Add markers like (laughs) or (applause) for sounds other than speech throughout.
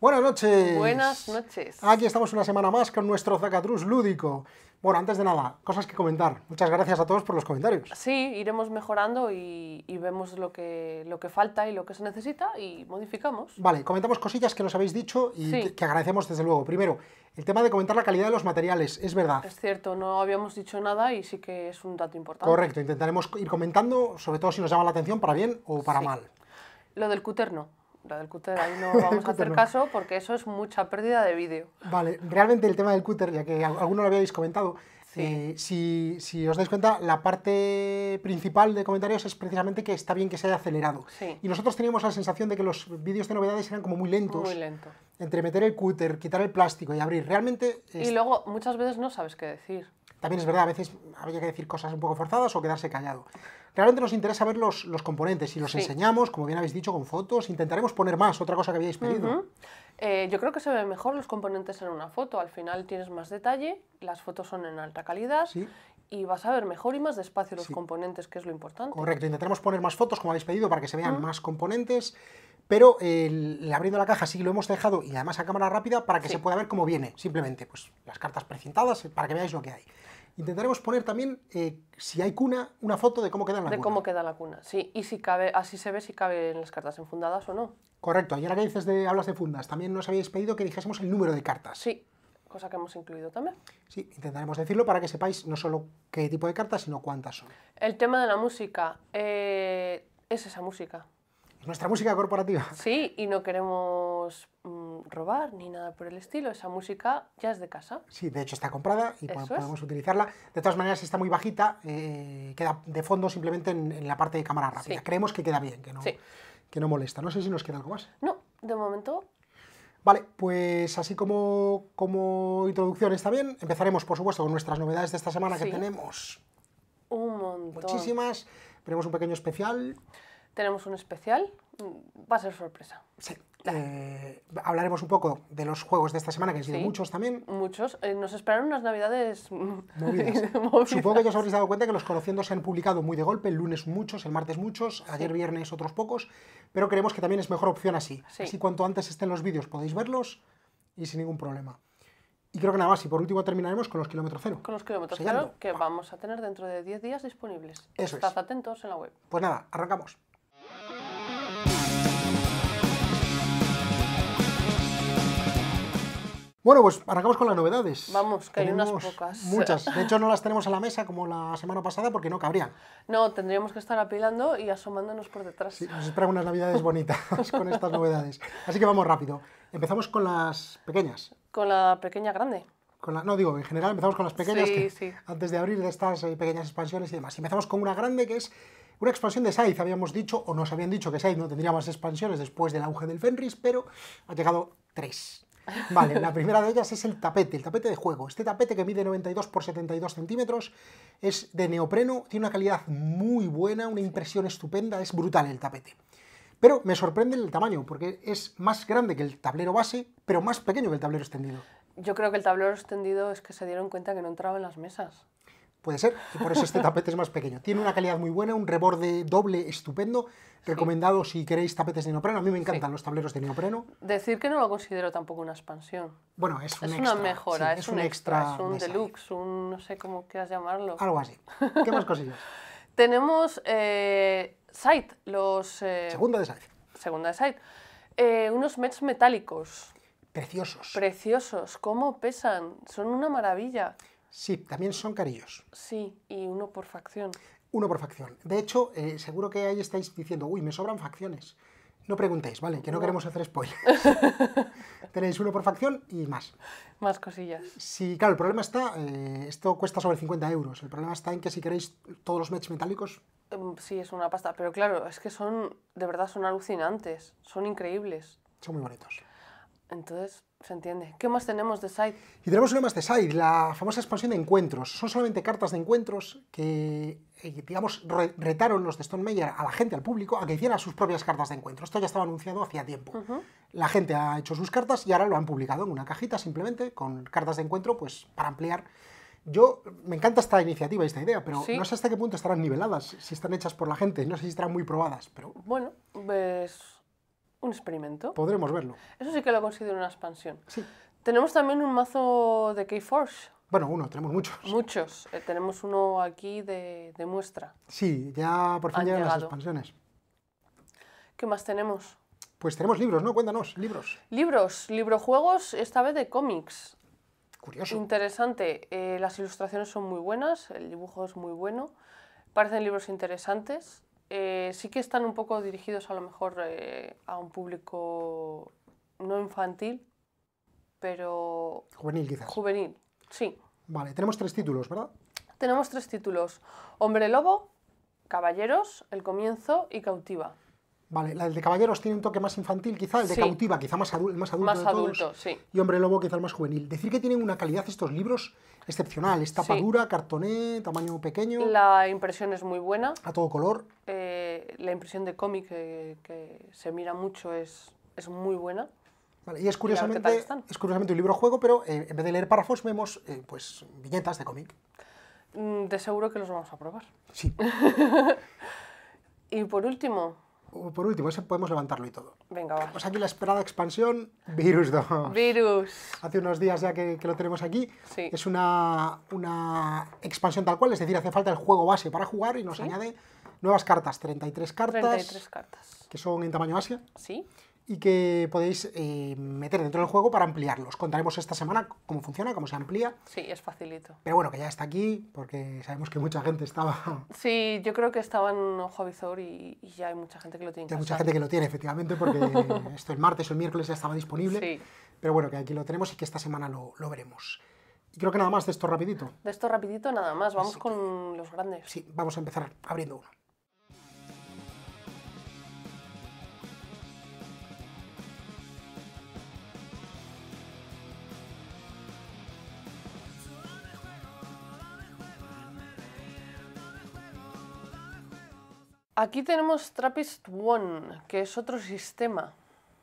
Buenas noches. Buenas noches. Aquí estamos una semana más con nuestro Zacatrus lúdico. Bueno, antes de nada, cosas que comentar. Muchas gracias a todos por los comentarios. Sí, iremos mejorando y, vemos lo que, falta y lo que se necesita y modificamos. Vale, comentamos cosillas que nos habéis dicho y que, agradecemos desde luego. Primero, el tema de comentar la calidad de los materiales, es verdad. Es cierto, no habíamos dicho nada y sí que es un dato importante. Correcto, intentaremos ir comentando, sobre todo si nos llama la atención, para bien o para mal. Lo del cúter no la del cúter ahí no (laughs) vamos a hacer caso porque eso es mucha pérdida de vídeo. Vale, realmente el tema del cúter, ya que alguno lo habíais comentado, eh, si, si, os dais cuenta, la parte principal de comentarios es precisamente que está bien que se haya acelerado. Y nosotros teníamos la sensación de que los vídeos de novedades eran como muy lentos. Muy lento. Entre meter el cúter, quitar el plástico y abrir. Realmente... Y luego muchas veces no sabes qué decir. También es verdad, a veces había que decir cosas un poco forzadas o quedarse callado. Realmente nos interesa ver los, componentes y los enseñamos, como bien habéis dicho, con fotos. Intentaremos poner más, otra cosa que habíais pedido. Eh, yo creo que se ven mejor los componentes en una foto. Al final tienes más detalle, las fotos son en alta calidad y vas a ver mejor y más despacio los componentes, que es lo importante. Correcto, intentaremos poner más fotos, como habéis pedido, para que se vean más componentes, pero el, abriendo la caja sí lo hemos dejado, y además a cámara rápida, para que se pueda ver cómo viene, simplemente, pues las cartas precintadas, eh, para que veáis lo que hay. Intentaremos poner también, eh, si hay cuna, una foto de cómo queda la cuna. De cómo queda la cuna, sí. Y si cabe, así se ve si caben las cartas enfundadas o no. Correcto. Y ahora que dices de, hablas de fundas, también nos habéis pedido que dijésemos el número de cartas. Sí, cosa que hemos incluido también. Sí, intentaremos decirlo para que sepáis no solo qué tipo de cartas, sino cuántas son. El tema de la música, eh, es esa música. nuestra música corporativa. Sí, y no queremos... Mm, robar ni nada por el estilo. Esa música ya es de casa. Sí, de hecho está comprada y podemos utilizarla. De todas maneras está muy bajita, eh, queda de fondo simplemente en, la parte de cámara rápida. Creemos que queda bien, que no, que no molesta. No sé si nos queda algo más. No, de momento Vale, pues así como, como introducción está bien, empezaremos por supuesto con nuestras novedades de esta semana que tenemos. Un montón. Muchísimas. Tenemos un pequeño especial. Tenemos un especial. Va a ser sorpresa. Sí. Eh, hablaremos un poco de los juegos de esta semana, que han sido muchos también. Muchos. Eh, nos esperaron unas navidades movidas. (laughs) Supongo que ya os habéis dado cuenta que los conociendo se han publicado muy de golpe, el lunes muchos, el martes muchos, ayer viernes otros pocos, pero creemos que también es mejor opción así. Así cuanto antes estén los vídeos podéis verlos y sin ningún problema. Y creo que nada más, y por último terminaremos con los kilómetros cero. Con los kilómetros cero que vamos a tener dentro de 10 días disponibles. Eso Estad atentos en la web. Pues nada, arrancamos. Bueno, pues arrancamos con las novedades. Vamos, que hay unas pocas. Muchas. (laughs) De hecho, no las tenemos a la mesa como la semana pasada porque no cabrían. No, tendríamos que estar apilando y asomándonos por detrás. Sí, nos esperan unas navidades bonitas con estas novedades. Así que vamos rápido. Empezamos con las pequeñas. Con la pequeña grande. Con la, no, digo, en general empezamos con las pequeñas antes de abrir de estas eh, pequeñas expansiones y demás. empezamos con una grande que es una expansión de Scythe, habíamos dicho, o nos habían dicho que Scythe no tendría más expansiones después del auge del Fenris, pero ha llegado tres Vale, la primera de ellas es el tapete, el tapete de juego. Este tapete que mide 92 por 72 centímetros es de neopreno, tiene una calidad muy buena, una impresión estupenda, es brutal el tapete. Pero me sorprende el tamaño, porque es más grande que el tablero base, pero más pequeño que el tablero extendido. Yo creo que el tablero extendido es que se dieron cuenta que no entraba en las mesas. Puede ser, por eso este tapete es más pequeño. Tiene una calidad muy buena, un reborde doble estupendo. Recomendado si queréis tapetes de neopreno. A mí me encantan los tableros de neopreno. Decir que no lo considero tampoco una expansión. Bueno, es, una mejora, es, un, extra, Es un deluxe, un no sé cómo quieras llamarlo. Algo así. ¿Qué más cosillas? (laughs) Tenemos eh, Sight, los. Eh, segunda de Sight. Segunda de Sight. Eh, unos mets metálicos. Preciosos. Preciosos. ¿Cómo pesan? Son una maravilla. Sí, también son carillos. Sí, y uno por facción. Uno por facción. De hecho, eh, seguro que ahí estáis diciendo, uy, me sobran facciones. No preguntéis, ¿vale? Que no, queremos hacer spoilers. (laughs) Tenéis uno por facción y más. Más cosillas. Sí, claro, el problema está, eh, esto cuesta sobre 50 euros. El problema está en que si queréis todos los match metálicos... Em, sí, es una pasta, pero claro, es que son, de verdad, son alucinantes, son increíbles. Son muy bonitos. Entonces, se entiende. ¿Qué más tenemos de Side? Y tenemos una más de Side, la famosa expansión de encuentros. Son solamente cartas de encuentros que, eh, digamos, retaron los de Stone Meyer a la gente, al público, a que hiciera sus propias cartas de encuentro. Esto ya estaba anunciado hacía tiempo. La gente ha hecho sus cartas y ahora lo han publicado en una cajita simplemente con cartas de encuentro, pues para ampliar yo me encanta esta iniciativa y esta idea, pero no sé hasta qué punto estarán niveladas, si están hechas por la gente, no sé si estarán muy probadas, pero bueno, pues un experimento. Podremos verlo. Eso sí que lo considero una expansión. Sí. Tenemos también un mazo de Keyforge. Bueno, uno, tenemos muchos. Muchos. Eh, tenemos uno aquí de, muestra. Sí, ya por fin las expansiones. ¿Qué más tenemos? Pues tenemos libros, ¿no? Cuéntanos, libros. Libros, librojuegos, esta vez de cómics. Curioso. Interesante. Eh, las ilustraciones son muy buenas, el dibujo es muy bueno. Parecen libros interesantes. Eh, sí que están un poco dirigidos a lo mejor eh, a un público no infantil, pero... Juvenil quizás. Juvenil, sí. Vale, tenemos tres títulos, ¿verdad? Tenemos tres títulos. Hombre Lobo, Caballeros, El Comienzo y Cautiva. Vale, el de Caballeros tiene un toque más infantil, quizá, el de Cautiva, quizá más, adulto. Más adulto, sí. Y Hombre Lobo, quizá más juvenil. Decir que tienen una calidad estos libros excepcional. Es tapa dura, cartoné, tamaño pequeño. La impresión es muy buena. A todo color. Eh, la impresión de cómic eh, que, se mira mucho es, muy buena. Vale, y es curiosamente, es curiosamente un libro juego, pero eh, en vez de leer párrafos vemos pues, viñetas de cómic. Mm, de seguro que los vamos a probar. Sí. (laughs) y por último, por último, ese podemos levantarlo y todo. Venga, va. Pues aquí la esperada expansión, Virus 2. Virus. Hace unos días ya que, lo tenemos aquí. Sí. Es una, una, expansión tal cual, es decir, hace falta el juego base para jugar y nos añade nuevas cartas, 33 cartas. 33 cartas. Que son en tamaño Asia. Sí y que podéis eh, meter dentro del juego para ampliarlos. Contaremos esta semana cómo funciona, cómo se amplía. Sí, es facilito. Pero bueno, que ya está aquí, porque sabemos que mucha gente estaba... (laughs) Sí, yo creo que estaba en Ojo avizor y, ya hay mucha gente que lo tiene. hay mucha gente que lo tiene, efectivamente, porque (laughs) esto el martes o el miércoles ya estaba disponible. Sí. Pero bueno, que aquí lo tenemos y que esta semana lo, lo veremos. Y creo que nada más de esto rapidito. De esto rapidito nada más, vamos con los grandes. Sí, vamos a empezar abriendo uno. Aquí tenemos Trappist One, que es otro sistema.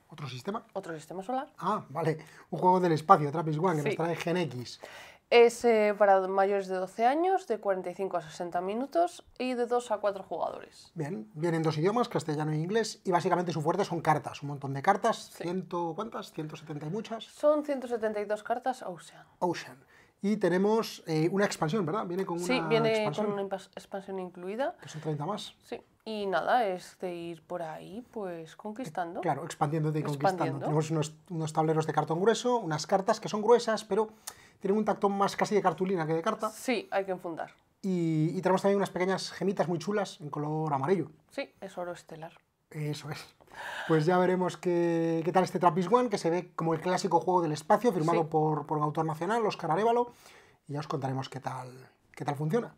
¿Otro sistema? Otro sistema solar. Ah, vale. Un juego del espacio, Trappist One, que nos trae Gen X. Es eh, para mayores de 12 años, de 45 a 60 minutos y de 2 a 4 jugadores. Bien, viene en dos idiomas, castellano e inglés, y básicamente su fuerte son cartas, un montón de cartas, ciento, ¿cuántas? ¿170 y muchas? Son 172 cartas Ocean. Ocean. Y tenemos eh, una expansión, ¿verdad? Viene con sí, una viene expansión. con una expansión incluida. Que son 30 más. Sí. Y nada, es de ir por ahí, pues, conquistando. Eh, claro, expandiéndote y conquistando. Tenemos unos, tableros de cartón grueso, unas cartas que son gruesas, pero tienen un tacto más casi de cartulina que de carta. Sí, hay que enfundar. Y, y tenemos también unas pequeñas gemitas muy chulas en color amarillo. Sí, es oro estelar. Eso es. Pues ya veremos qué, tal este Trappist One, que se ve como el clásico juego del espacio, firmado por, el autor nacional, Oscar Arevalo, y ya os contaremos qué tal, qué tal funciona.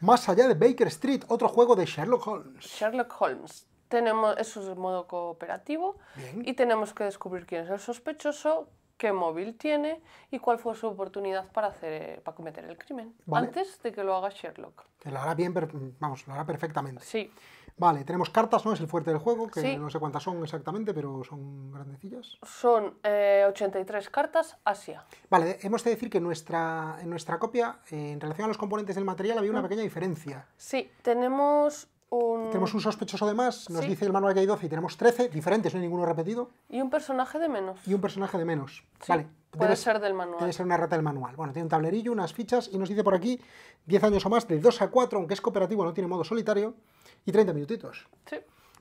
Más allá de Baker Street, otro juego de Sherlock Holmes. Sherlock Holmes, tenemos, eso es el modo cooperativo y tenemos que descubrir quién es el sospechoso, qué móvil tiene y cuál fue su oportunidad para, hacer, eh, para cometer el crimen, antes de que lo haga Sherlock. Que lo hará bien, mm, vamos, lo hará perfectamente. Sí. Vale, tenemos cartas, ¿no? Es el fuerte del juego, que no sé cuántas son exactamente, pero son grandecillas. Son 83 eh, cartas Asia. Vale, hemos de decir que nuestra, en nuestra copia, eh, en relación a los componentes del material, había una mm. pequeña diferencia. Sí, tenemos tenemos un sospechoso de más, nos dice el manual que hay 12 y tenemos 13 diferentes, no hay ninguno repetido. Y un personaje de menos. Y un personaje de menos. Puede ser del manual. Debe ser una rata del manual. Bueno, tiene un tablerillo, unas fichas y nos dice por aquí 10 años o más, de 2 a 4, aunque es cooperativo, no tiene modo solitario, y 30 minutitos. Sí.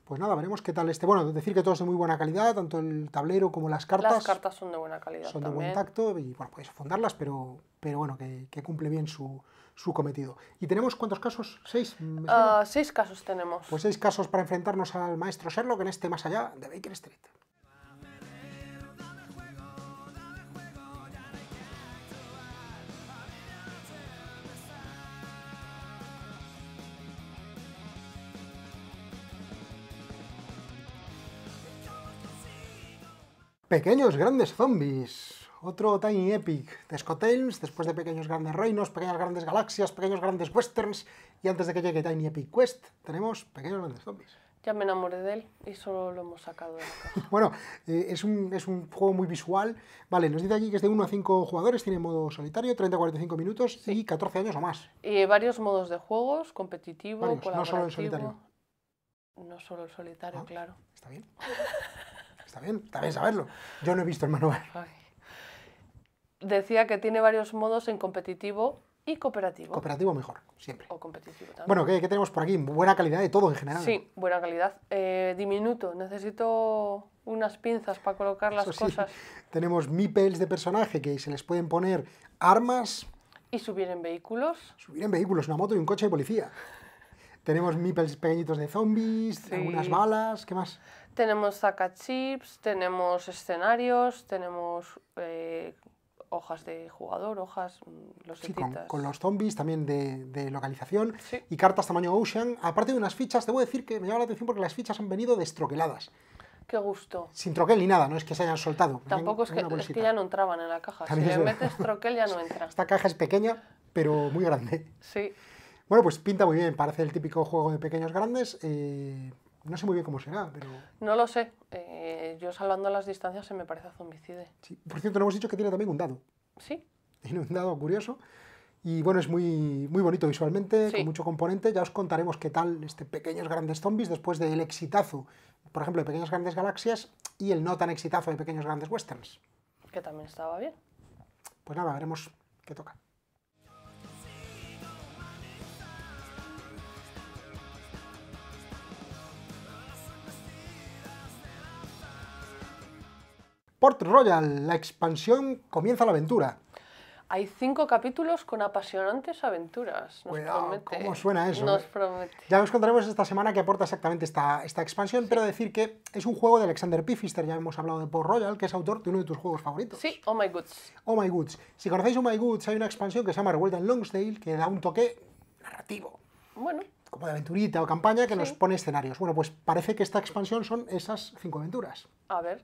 Pues nada, veremos qué tal este. Bueno, decir que todo es de muy buena calidad, tanto el tablero como las cartas. Las cartas son de buena calidad. Son de buen tacto y bueno, podéis fundarlas, pero, pero bueno, que cumple bien su, su cometido. ¿Y tenemos cuántos casos? ¿Seis? Ah, seis casos tenemos. Pues seis casos para enfrentarnos al maestro Sherlock en este Más Allá de Baker Street. Pequeños grandes zombies. Otro Tiny Epic de después de Pequeños Grandes Reinos, Pequeñas Grandes Galaxias, Pequeños Grandes Westerns, y antes de que llegue Tiny Epic Quest, tenemos Pequeños Grandes Zombies. Ya me enamoré de él y solo lo hemos sacado de la caja. (laughs) bueno, eh, es, un, es, un, juego muy visual. Vale, nos dice aquí que es de 1 a 5 jugadores, tiene modo solitario, 30-45 minutos y 14 años o más. Y varios modos de juegos, competitivo, colaborativo. No solo el solitario. No solo el solitario, ah, claro. Está bien. está bien, está bien saberlo. Yo no he visto el manual decía que tiene varios modos en competitivo y cooperativo. Cooperativo mejor, siempre. O competitivo también. Bueno, ¿qué, tenemos por aquí? Buena calidad de todo en general. Sí, buena calidad. Eh, diminuto, necesito unas pinzas para colocar las cosas. (laughs) Tenemos mipels de personaje que se les pueden poner armas. Y subir en vehículos. Subir en vehículos, una moto y un coche de policía. Tenemos meeples pequeñitos de zombies, unas algunas balas, ¿qué más? Tenemos chips tenemos escenarios, tenemos eh, hojas de jugador, hojas, mm, los sí, con, los zombies también de, localización y cartas tamaño Ocean. Aparte de unas fichas, debo decir que me llama la atención porque las fichas han venido destroqueladas. Qué gusto. Sin troquel ni nada, no es que se hayan soltado. Tampoco es que, ya no entraban en la caja. si le metes troquel ya no (laughs) entra. Esta caja es pequeña, pero muy grande. Sí. Bueno, pues pinta muy bien, parece el típico juego de pequeños grandes. Eh, no sé muy bien cómo será, pero... No lo sé. Eh, yo salvando las distancias se me parece a zombicide. Sí. Por cierto, no hemos dicho que tiene también un dado. Sí. Tiene un dado curioso. Y bueno, es muy, muy bonito visualmente, con mucho componente. Ya os contaremos qué tal este Pequeños Grandes Zombies después del exitazo, por ejemplo, de Pequeñas Grandes Galaxias y el no tan exitazo de Pequeños Grandes Westerns. Que también estaba bien. Pues nada, veremos qué toca. Port Royal, la expansión comienza la aventura. Hay cinco capítulos con apasionantes aventuras. Nos promete. ¿cómo suena eso? Nos eh? promete. Ya os contaremos esta semana qué aporta exactamente esta, esta expansión, pero decir que es un juego de Alexander Piffister, ya hemos hablado de Port Royal, que es autor de uno de tus juegos favoritos. Sí, Oh My Goods. Oh My Goods. Si conocéis Oh My Goods, hay una expansión que se llama Revuelta en Longsdale, que da un toque narrativo. Bueno. Como de aventurita o campaña, que nos pone escenarios. Bueno, pues parece que esta expansión son esas cinco aventuras. A ver.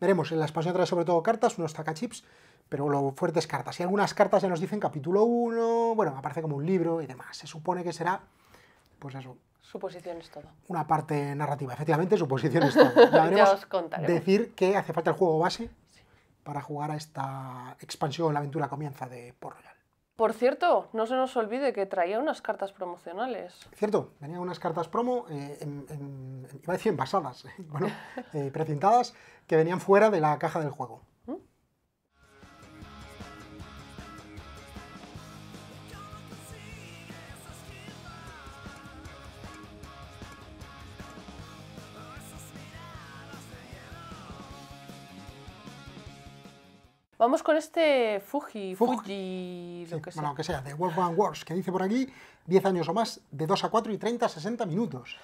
Veremos, en la expansión trae sobre todo cartas, unos tacachips, pero lo fuerte cartas. Y algunas cartas ya nos dicen capítulo 1, bueno, aparece como un libro y demás. Se supone que será, pues eso. Suposiciones todo. Una parte narrativa, efectivamente, suposiciones (laughs) todo. Ya, os Decir que hace falta el juego base para jugar a esta expansión, la aventura comienza de Port Royal. Por cierto, no se nos olvide que traía unas cartas promocionales. Cierto, venía unas cartas promo, eh, en, iba a decir envasadas, (laughs) bueno, eh, precintadas que venían fuera de la caja del juego. Vamos con este Fuji, Fuji, lo que sea. Bueno, que sea, de Wars, que dice por aquí 10 años o más, de 2 a 4 y 30 a 60 minutos.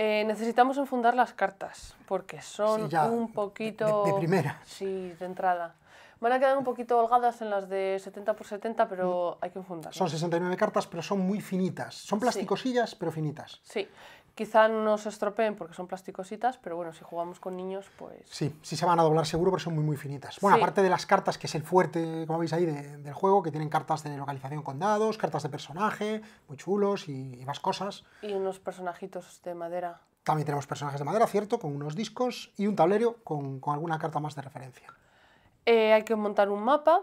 Eh, necesitamos enfundar las cartas porque son un poquito... De, primera. Sí, de entrada. Van a quedar un poquito holgadas en las de 70 por 70, pero mm. hay que enfundarlas. Son 69 cartas, pero son muy finitas. Son plasticosillas, pero finitas. Sí. Quizá no se estropeen porque son plasticositas, pero bueno, si jugamos con niños, pues... Sí, sí se van a doblar seguro, pero son muy, muy finitas. Bueno, aparte de las cartas, que es el fuerte, como veis ahí, del juego, que tienen cartas de localización con dados, cartas de personaje, muy chulos y, más cosas. Y unos personajitos de madera. También tenemos personajes de madera, cierto, con unos discos y un tablero con, alguna carta más de referencia. Eh, hay que montar un mapa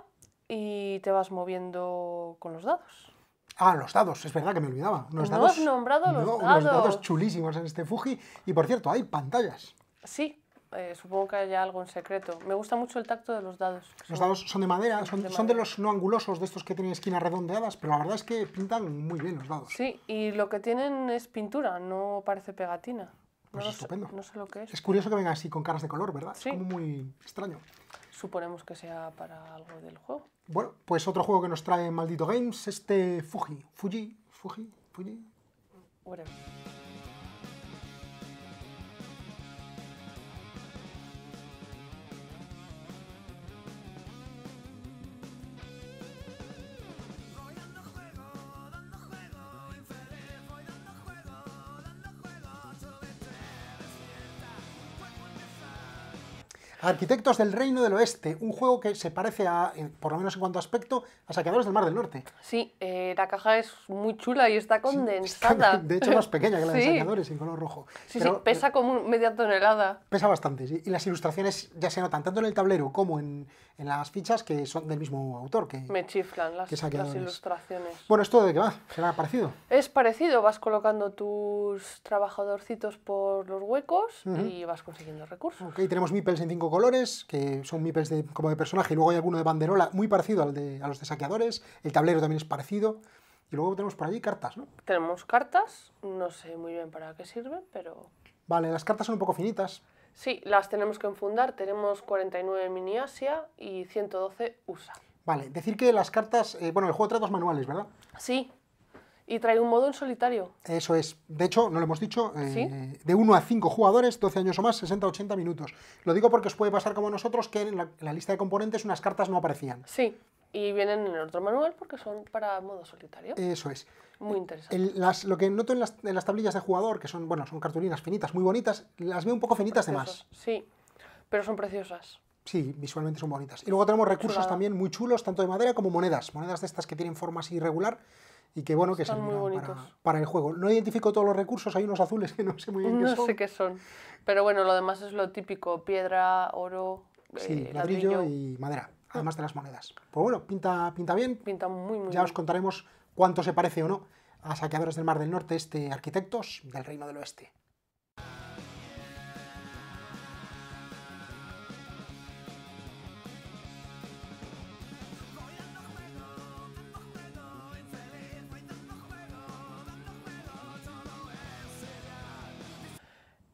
y te vas moviendo con los dados. Ah, los dados, es verdad que me olvidaba. Los dados, has los dados. dados chulísimos en este Fuji. Y por cierto, hay pantallas. Sí, eh, supongo que haya algo en secreto. Me gusta mucho el tacto de los dados. Los dados son de madera, son de, los no angulosos, de estos que tienen esquinas redondeadas, pero la verdad es que pintan muy bien los dados. Sí, y lo que tienen es pintura, no parece pegatina. Pues estupendo. no sé lo que es. Es curioso que vengan así con caras de color, ¿verdad? Sí. Es como muy extraño suponemos que sea para algo del juego. Bueno, pues otro juego que nos trae Maldito Games, este Fuji. Fuji, Fuji, Fuji. Whatever. Arquitectos del Reino del Oeste, un juego que se parece a, por lo menos en cuanto a aspecto, a Saqueadores del Mar del Norte. Sí, eh, la caja es muy chula y está condensada. de hecho, más pequeña que la de (laughs) Saqueadores en color rojo. Sí, sí, pesa eh, como media tonelada. Pesa bastante, sí. Y las ilustraciones ya se notan tanto en el tablero como en, en las fichas que son del mismo autor. Que, Me chiflan las, ilustraciones. Bueno, ¿esto de qué va? ¿Será parecido? Es parecido, vas colocando tus trabajadorcitos por los huecos y vas consiguiendo recursos. Ok, tenemos mipels en 5 colores, que son meeples como de personaje, y luego hay alguno de banderola muy parecido al de, a los de saqueadores, el tablero también es parecido, y luego tenemos por allí cartas, ¿no? Tenemos cartas, no sé muy bien para qué sirven, pero... Vale, las cartas son un poco finitas. Sí, las tenemos que enfundar, tenemos 49 mini Asia y 112 USA. Vale, decir que las cartas, eh, bueno, el juego trata dos manuales, ¿verdad? Sí, y trae un modo en solitario. Eso es. De hecho, no lo hemos dicho, eh, de 1 a 5 jugadores, 12 años o más, 60-80 minutos. Lo digo porque os puede pasar como nosotros que en la, lista de componentes unas cartas no aparecían. Sí, y vienen en el otro manual porque son para modo solitario. Eso es. Muy interesante. lo que noto en las, tablillas de jugador, que son, bueno, son cartulinas finitas, muy bonitas, las veo un poco finitas más. Sí, pero son preciosas. Sí, visualmente son bonitas. Y luego tenemos recursos también muy chulos, tanto de madera como monedas. Monedas de estas que tienen forma así irregular y que bueno, que son muy para, para, el juego. No identifico todos los recursos, hay unos azules que no sé muy bien qué son. No sé qué son, pero bueno, lo demás es lo típico, piedra, oro, eh, sí, ladrillo, y madera, además de las monedas. Pues bueno, pinta, pinta bien. Pinta muy, muy Ya os contaremos cuánto se parece o no a Saqueadores del Mar del Norte, este Arquitectos del Reino del Oeste.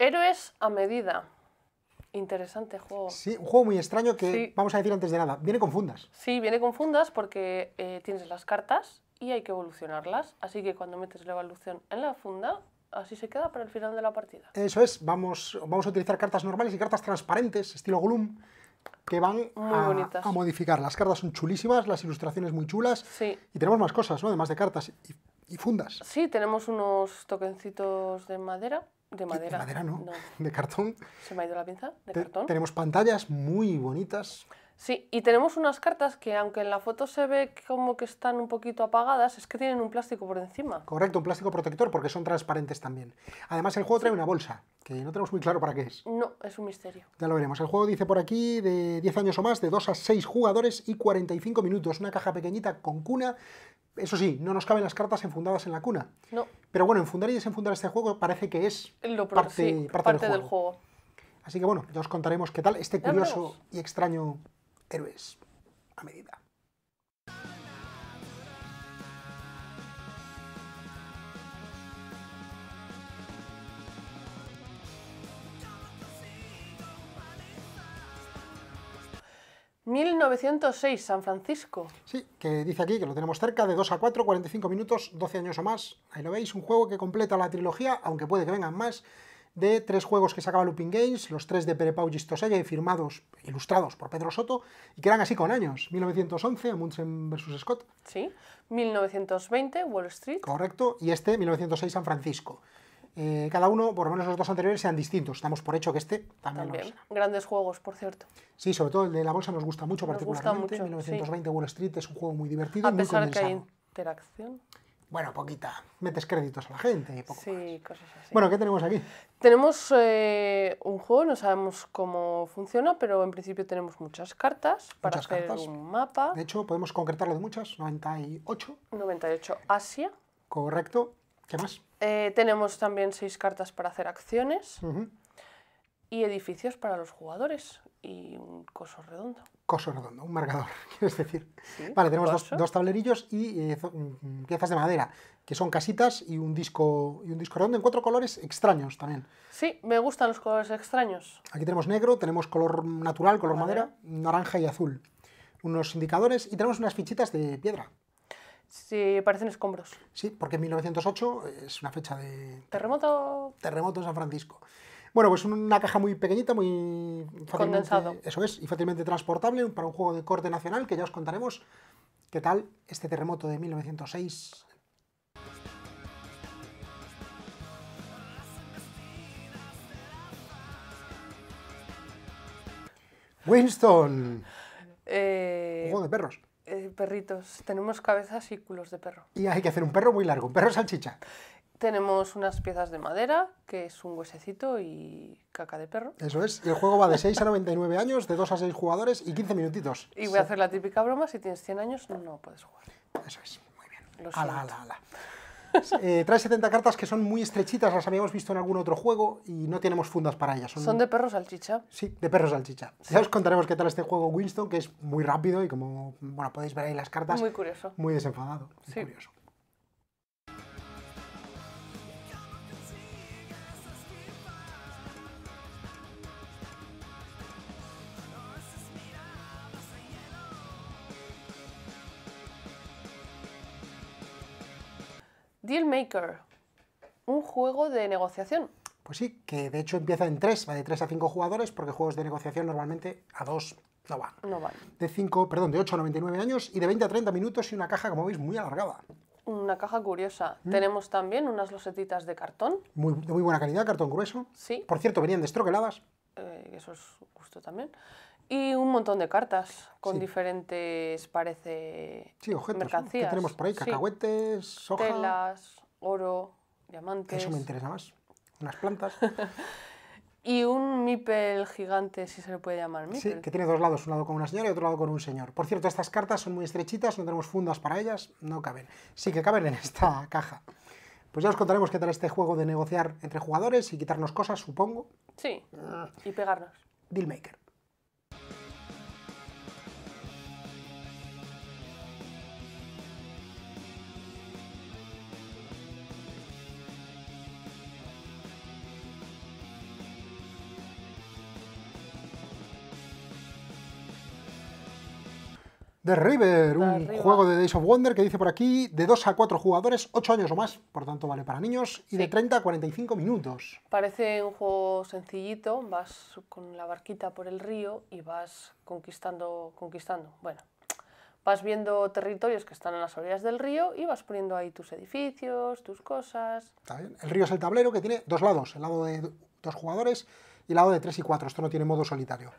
Héroes a medida. Interesante juego. Sí, un juego muy extraño que vamos a decir antes de nada. Viene con fundas. Sí, viene con fundas porque eh, tienes las cartas y hay que evolucionarlas. Así que cuando metes la evolución en la funda, así se queda para el final de la partida. Eso es, vamos, a utilizar cartas normales y cartas transparentes, estilo Gloom, que van a, modificar. Las cartas son chulísimas, las ilustraciones muy chulas. Y tenemos más cosas, ¿no? Además de cartas y, fundas. Sí, tenemos unos tokencitos de madera de madera. De madera no, (laughs) de cartón. Se me ha ido la pinza, de cartón. Tenemos pantallas muy bonitas, Sí, y tenemos unas cartas que aunque en la foto se ve como que están un poquito apagadas, es que tienen un plástico por encima. Correcto, un plástico protector porque son transparentes también. Además el juego trae una bolsa, que no tenemos muy claro para qué es. No, es un misterio. Ya lo veremos. El juego dice por aquí de 10 años o más, de 2 a 6 jugadores y 45 minutos. Una caja pequeñita con cuna eso sí, no nos caben las cartas enfundadas en la cuna. No. Pero bueno, enfundar y desenfundar este juego parece que es Lo parte, parte, del, juego. Así que bueno, ya os contaremos qué tal este curioso y extraño héroes a medida. «1906, San Francisco». Sí, que dice aquí que lo tenemos cerca, de 2 a 4, 45 minutos, 12 años o más. Ahí lo veis, un juego que completa la trilogía, aunque puede que vengan más, de tres juegos que sacaba Looping Games, los tres de Pere Pau firmados, ilustrados por Pedro Soto, y que eran así con años. 1911, Munchen vs. Scott. Sí. 1920, Wall Street. Correcto. Y este, 1906, San Francisco. Eh, cada uno, por lo menos los dos anteriores, sean distintos. Estamos por hecho que este también, también. Grandes juegos, por cierto. Sí, sobre todo el de la bolsa nos gusta mucho, particularmente. 1920 Wall Street es un juego muy divertido. A muy que interacción bueno, poquita, metes créditos a la gente y poco Sí, cosas así. Bueno, ¿qué tenemos aquí? Tenemos eh, un juego, no sabemos cómo funciona, pero en principio tenemos muchas cartas para hacer un mapa. De hecho, podemos concretarlo de muchas, 98. 98 Asia. Correcto. ¿Qué más? Eh, tenemos también seis cartas para hacer acciones y edificios para los jugadores y un coso redondo. Coso redondo, un marcador, (laughs) quieres decir. vale, tenemos dos, tablerillos y eh, mm, mm, piezas de madera, que son casitas y un disco y un disco redondo en cuatro colores extraños también. Sí, me gustan los colores extraños. Aquí tenemos negro, tenemos color natural, color madera, madera naranja y azul. Unos indicadores y tenemos unas fichitas de piedra. Sí, parecen escombros. Sí, porque 1908 es una fecha de... Terremoto. Terremoto en San Francisco. Bueno, pues una caja muy pequeñita, muy condensado. Eso es, y fácilmente transportable para un juego de corte nacional que ya os contaremos qué tal este terremoto de 1906 Winston. Eh, un juego de perros. Eh, perritos. Tenemos cabezas y culos de perro. Y hay que hacer un perro muy largo, un perro salchicha. Tenemos unas piezas de madera, que es un huesecito y caca de perro. Eso es. el juego va de 6 a 99 años, de 2 a 6 jugadores y 15 minutitos. Y voy a hacer la típica broma, si tienes 100 años no puedes jugar. Eso es, muy bien. ala, ala, ala. Eh, trae 70 cartas que son muy estrechitas, las habíamos visto en algún otro juego y no tenemos fundas para ellas. Son, de perros salchicha. Sí, de perros salchicha. Ya os contaremos qué tal este juego Winston, que es muy rápido y como bueno podéis ver ahí las cartas. Muy curioso. Muy desenfadado. Muy curioso. Dealmaker, un juego de negociación. Pues sí, que de hecho empieza en tres, va de tres a cinco jugadores, porque juegos de negociación normalmente a dos no van. No van. De 5, perdón, de 8 a 99 años y de 20 a 30 minutos y una caja, como veis, muy alargada. Una caja curiosa. Mm. Tenemos también unas losetitas de cartón. Muy, de muy buena calidad, cartón grueso. Sí. Por cierto, venían destroqueladas. Eh, eso es justo también. Y un montón de cartas con diferentes, parece, sí, objetos, mercancías. ¿Qué tenemos por ahí? Cacahuetes, Telas, oro, diamantes... Eso me interesa más. Unas plantas. (laughs) y un mipel gigante, si se le puede llamar mipel. Sí, que tiene dos lados, un lado con una señora y otro lado con un señor. Por cierto, estas cartas son muy estrechitas, no tenemos fundas para ellas, no caben. Sí que caben en esta (laughs) caja. Pues ya os contaremos qué tal este juego de negociar entre jugadores y quitarnos cosas, supongo. Sí, y pegarnos. Dealmaker. River, un juego de Days of Wonder que dice por aquí de 2 a 4 jugadores, 8 años o más, por tanto vale para niños, y de 30 a 45 minutos. Parece un juego sencillito, vas con la barquita por el río y vas conquistando, conquistando. Bueno, vas viendo territorios que están en las orillas del río y vas poniendo ahí tus edificios, tus cosas. El río es el tablero que tiene dos lados, el lado de dos jugadores y el lado de 3 y 4. Esto no tiene modo solitario.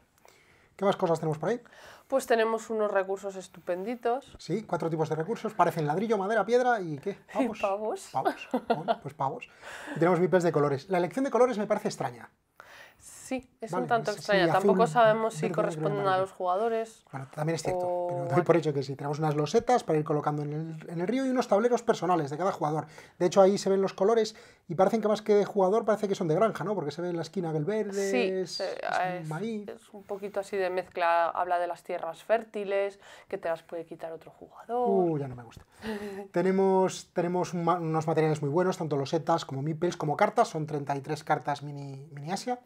¿Qué más cosas tenemos por ahí? Pues tenemos unos recursos estupenditos. Sí, cuatro tipos de recursos. Parecen ladrillo, madera, piedra y ¿qué? (laughs) Pavos. pavos. Pavos. pues pavos. Y tenemos bipes de colores. La elección de colores me parece extraña. Sí, es un tanto extraña. Tampoco sabemos si corresponden a los jugadores. también es cierto. Pero por hecho que sí. Tenemos unas losetas para ir colocando en el, río y unos tableros personales de cada jugador. De hecho, ahí se ven los colores y parecen que más que de jugador, parece que son de granja, ¿no? Porque se ve en la esquina del verde, eh, ah, es, maíz. es, un poquito así de mezcla. Habla de las tierras fértiles, que te las puede quitar otro jugador. Uh, ya no me gusta. (laughs) tenemos tenemos unos materiales muy buenos, tanto losetas como mipels como cartas. Son 33 cartas mini, mini Asia.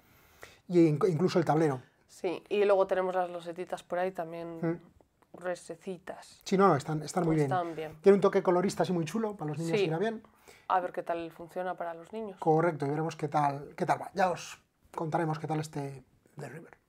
Y incluso el tablero. Sí, y luego tenemos las losetitas por ahí también mm. resecitas. Sí, no, están, están muy bien. Tiene un toque colorista así muy chulo, para los niños irá bien. A ver qué tal funciona para los niños. Correcto, y veremos qué tal, qué tal va. Ya os contaremos qué tal este The River.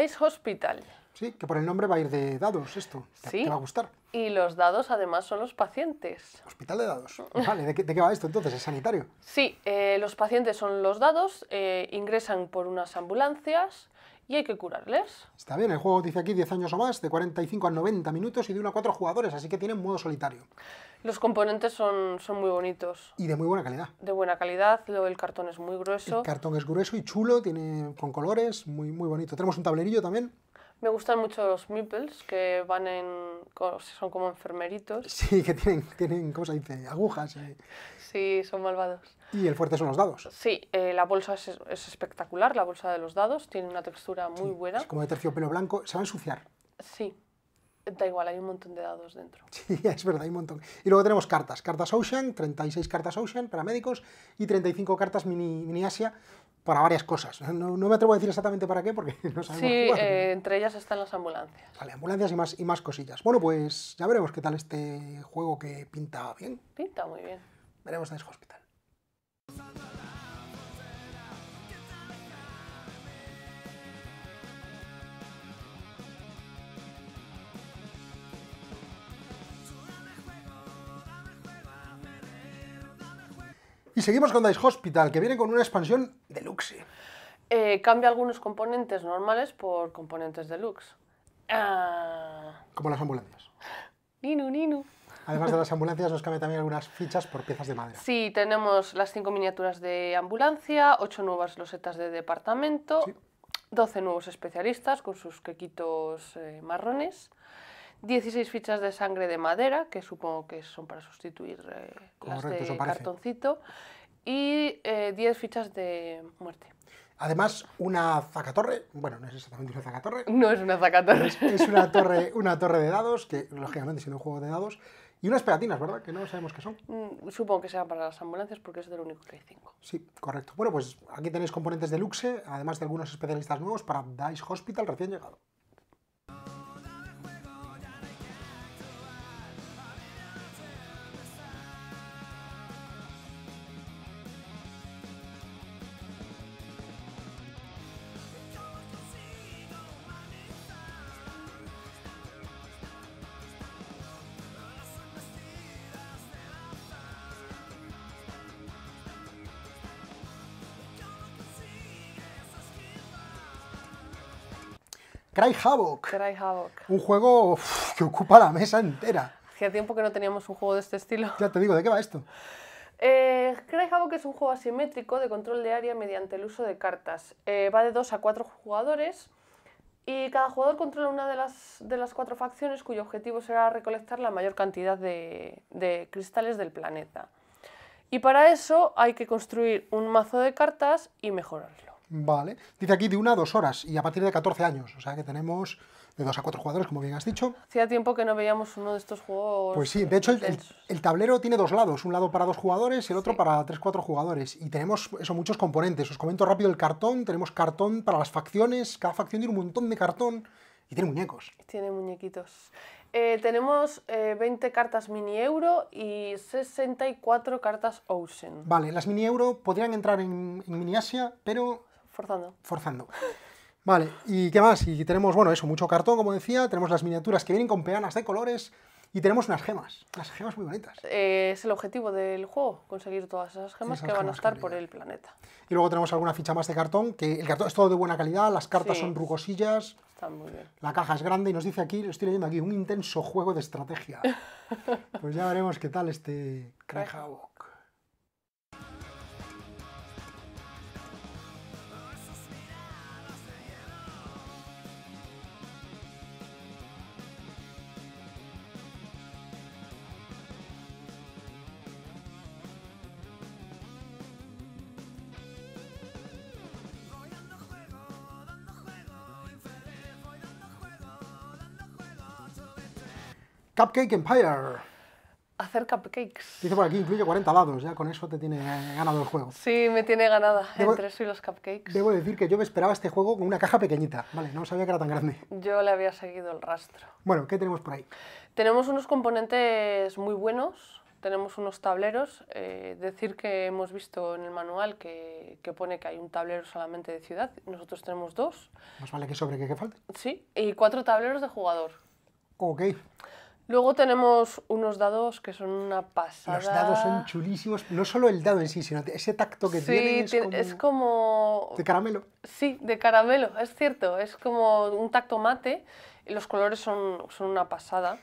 Dice Hospital. Sí, que por el nombre va a ir de dados esto. sí. va a gustar. Y los dados además son los pacientes. Hospital de dados. Vale, ¿de qué, va esto entonces? ¿Es sanitario? Sí, eh, los pacientes son los dados, eh, ingresan por unas ambulancias y hay que curarles. Está bien, el juego dice aquí 10 años o más, de 45 a 90 minutos y de 1 a 4 jugadores, así que tiene modo solitario. Los componentes son, son muy bonitos. Y de muy buena calidad. De buena calidad, el cartón es muy grueso. El cartón es grueso y chulo, tiene con colores, muy, muy bonito. Tenemos un tablerillo también. Me gustan mucho los meeples, que van en, son como enfermeritos. Sí, que tienen, tienen ¿cómo se dice? Agujas. Eh. Sí, son malvados. Y el fuerte son los dados. Sí, eh, la bolsa es, espectacular, la bolsa de los dados, tiene una textura muy buena. Es como de terciopelo blanco, se va a ensuciar. Sí, Da igual, hay un montón de dados dentro. (laughs) Sí, es verdad, hay un montón. Y luego tenemos cartas. Cartas Ocean, 36 cartas Ocean para médicos y 35 cartas Mini, mini Asia para varias cosas. (laughs) No, me atrevo a decir exactamente para qué porque (laughs) no sabemos. Sí, eh, entre ellas están las ambulancias. Vale, ambulancias y más, y más cosillas. Bueno, pues ya veremos qué tal este juego que pinta bien. Pinta muy bien. Veremos en este Hospital. Y seguimos con Dice Hospital, que viene con una expansión deluxe. Eh, cambia algunos componentes normales por componentes deluxe. Ah. Como las ambulancias. Ninu, ninu. Además de las (laughs) ambulancias, nos cambia también algunas fichas por piezas de madera. Sí, tenemos las cinco miniaturas de ambulancia, ocho nuevas losetas de departamento, doce nuevos especialistas con sus quequitos eh, marrones. 16 fichas de sangre de madera, que supongo que son para sustituir eh, las de cartoncito, y 10 eh, fichas de muerte. Además, una zacatorre, bueno, no es exactamente una zacatorre. No es una zacatorre. Es, una, torre, una torre de dados, que lógicamente es un juego de dados, y unas pegatinas, ¿verdad? Que no sabemos qué son. Mm, supongo que sean para las ambulancias porque es de lo único que hay cinco. Sí, correcto. Bueno, pues aquí tenéis componentes de Luxe, además de algunos especialistas nuevos para Dice Hospital recién llegado. Cry Havoc. Un juego que ocupa la mesa entera. Hacía tiempo que no teníamos un juego de este estilo. Ya te digo, ¿de qué va esto? Eh, Cry Havoc es un juego asimétrico de control de área mediante el uso de cartas. Eh, va de dos a cuatro jugadores y cada jugador controla una de las, de las cuatro facciones cuyo objetivo será recolectar la mayor cantidad de cristales del planeta. Y para eso hay que construir un mazo de cartas y mejorarlo. Vale. Dice aquí de una a dos horas y a partir de 14 años. O sea que tenemos de dos a cuatro jugadores, como bien has dicho. Hacía tiempo que no veíamos uno de estos juegos. Pues sí, de hecho el, tablero tiene dos lados, un lado para dos jugadores y el otro para tres, cuatro jugadores. Y tenemos eso, muchos componentes. Os comento rápido el cartón, tenemos cartón para las facciones, cada facción tiene un montón de cartón y tiene muñecos. Tiene muñequitos. Eh, tenemos 20 eh, cartas mini euro y 64 cartas Ocean. Vale, las mini euro podrían entrar en mini Asia, pero Forzando. Forzando. Vale, ¿y qué más? Y tenemos, bueno, eso, mucho cartón, como decía, tenemos las miniaturas que vienen con peanas de colores y tenemos unas gemas, unas gemas muy bonitas. Eh, es el objetivo del juego, conseguir todas esas gemas que van a estar por el planeta. Y luego tenemos alguna ficha más de cartón, que el cartón es todo de buena calidad, las cartas son rugosillas. muy bien. La caja es grande y nos dice aquí, lo estoy leyendo aquí, un intenso juego de estrategia. (laughs) pues ya veremos qué tal este Havoc. Cupcake Empire. Hacer cupcakes. Dice por aquí, incluye 40 dados, ya con eso te tiene ganado el juego. Sí, me tiene ganada entre eso y los cupcakes. Debo decir que yo me esperaba este juego con una caja pequeñita, ¿vale? No sabía que era tan grande. Yo le había seguido el rastro. Bueno, ¿qué tenemos por ahí? Tenemos unos componentes muy buenos, tenemos unos tableros. Eh, decir que hemos visto en el manual que, que, pone que hay un tablero solamente de ciudad, nosotros tenemos dos. Más vale que sobre que, que falte. Sí, y cuatro tableros de jugador. Ok. Luego tenemos unos dados que son una pasada. Los dados son chulísimos. No solo el dado en sí, sino ese tacto que tiene. Sí, es como... De caramelo. Sí, de caramelo, es cierto. Es como un tacto mate. Los colores son, son una pasada.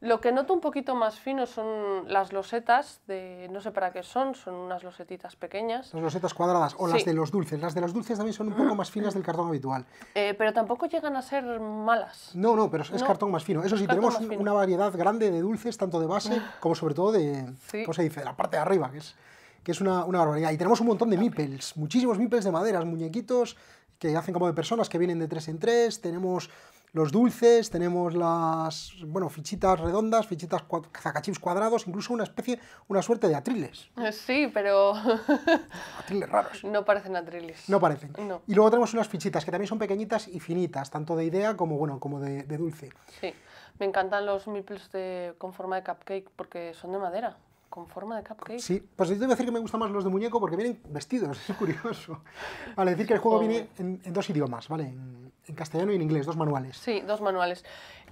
Lo que noto un poquito más fino son las losetas, de, no sé para qué son, son unas losetitas pequeñas. Las losetas cuadradas o las de los dulces. Las de los dulces también son un poco más finas del cartón habitual. Eh, pero tampoco llegan a ser malas. No, no, pero es cartón más fino. Eso sí, tenemos una variedad grande de dulces, tanto de base ah. como sobre todo de, ¿cómo se dice?, de la parte de arriba, que es, que es una, una barbaridad. Y tenemos un montón de meeples, muchísimos meeples de maderas, muñequitos que hacen como de personas que vienen de tres en tres, tenemos los dulces, tenemos las bueno, fichitas redondas, fichitas cuadrados, incluso una especie, una suerte de atriles. Eh, sí, pero... (laughs) atriles raros. No parecen atriles. No parecen. Y luego tenemos unas fichitas que también son pequeñitas y finitas, tanto de idea como, bueno, como de, dulce. Sí, me encantan los meeples de, con forma de cupcake porque son de madera con forma de cupcake. Sí, pues yo a decir que me gustan más los de muñeco porque vienen vestidos, (laughs) es curioso. Vale, decir que el juego oh. viene en, dos idiomas, ¿vale? En, castellano y en inglés, dos manuales. Sí, dos manuales.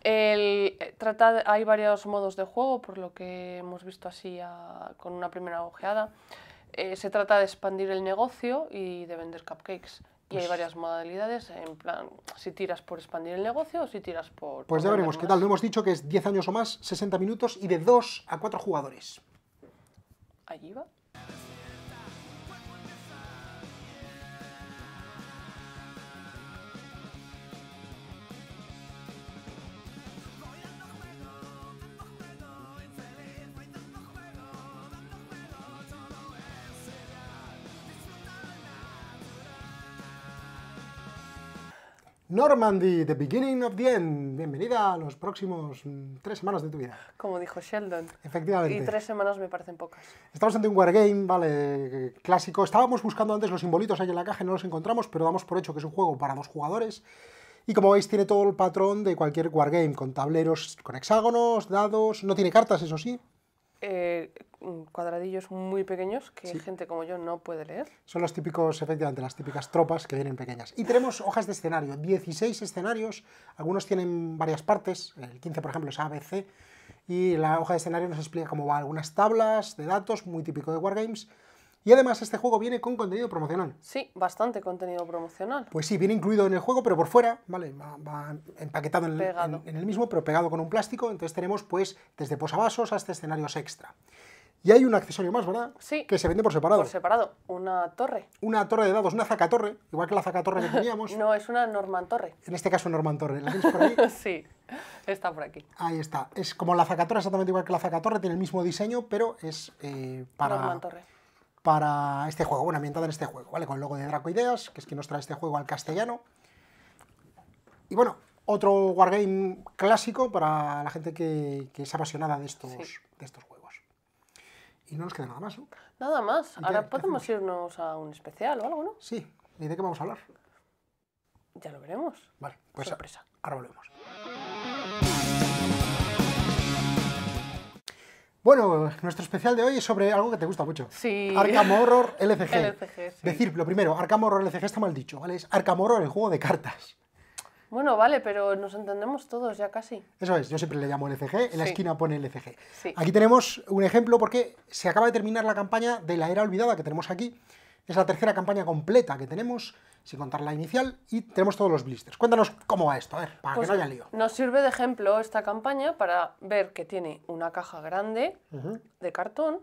El, eh, trata, hay varios modos de juego, por lo que hemos visto así con una primera ojeada. Eh, se trata de expandir el negocio y de vender cupcakes. y hay pues varias modalidades, en plan, si tiras por expandir el negocio o si tiras por... Pues ya veremos qué tal. Lo hemos dicho que es 10 años o más, 60 minutos y de 2 a 4 jugadores allí va. Normandy, the beginning of the end. Bienvenida a los próximos mm, tres semanas de tu vida. Como dijo Sheldon. Efectivamente. Y tres semanas me parecen pocas. Estamos ante un wargame, ¿vale? Clásico. Estábamos buscando antes los simbolitos ahí en la caja y no los encontramos, pero damos por hecho que es un juego para dos jugadores. Y como veis, tiene todo el patrón de cualquier wargame, con tableros, con hexágonos, dados. No tiene cartas, eso sí, eh, mm, cuadradillos muy pequeños que gente como yo no puede leer. Son los típicos, efectivamente, las típicas tropas que vienen pequeñas. Y tenemos hojas de escenario, 16 escenarios, algunos tienen varias partes, el 15 por ejemplo es ABC, y la hoja de escenario nos explica cómo va algunas tablas de datos, muy típico de Wargames, y además este juego viene con contenido promocional. Sí, bastante contenido promocional. Pues sí, viene incluido en el juego, pero por fuera, ¿vale? Va, empaquetado en el, mismo, pero pegado con un plástico. Entonces tenemos pues desde posavasos hasta escenarios extra. Y hay un accesorio más, ¿verdad? Sí. Que se vende por separado. Por separado. Una torre. Una torre de dados, una zacatorre, igual que la zacatorre que (laughs) teníamos. no, es una Norman Torre. En este caso, Norman Torre. ¿La tienes por ahí? (laughs) sí, está por aquí. Ahí está. Es como la zacatorre, exactamente igual que la zacatorre, tiene el mismo diseño, pero es eh, para. Norman Torre para este juego, bueno, ambientado en este juego, ¿vale? Con el logo de Dracoideas, que es quien nos trae este juego al castellano. Y bueno, otro wargame clásico para la gente que, es apasionada de estos, de estos juegos. Y no nos queda nada más, Nada más. Ahora podemos irnos a un especial o algo, ¿no? Sí. ¿Y de qué vamos a hablar? Ya lo veremos. Vale, pues Sorpresa. ahora volvemos. Bueno, nuestro especial de hoy es sobre algo que te gusta mucho. Sí. Arkham Horror LCG. (laughs) LCG Decir, lo primero, Arkham Horror LCG está mal dicho, ¿vale? Es Arkham Horror el juego de cartas. Bueno, vale, pero nos entendemos todos ya casi. Eso es, yo siempre le llamo LCG, en la esquina pone LCG. Sí. Aquí tenemos un ejemplo porque se acaba de terminar la campaña de la Era Olvidada que tenemos aquí. Es la tercera campaña completa que tenemos sin contar la inicial, y tenemos todos los blisters. Cuéntanos cómo va esto, a ver, para que pues no haya lío. Nos sirve de ejemplo esta campaña para ver que tiene una caja grande de cartón,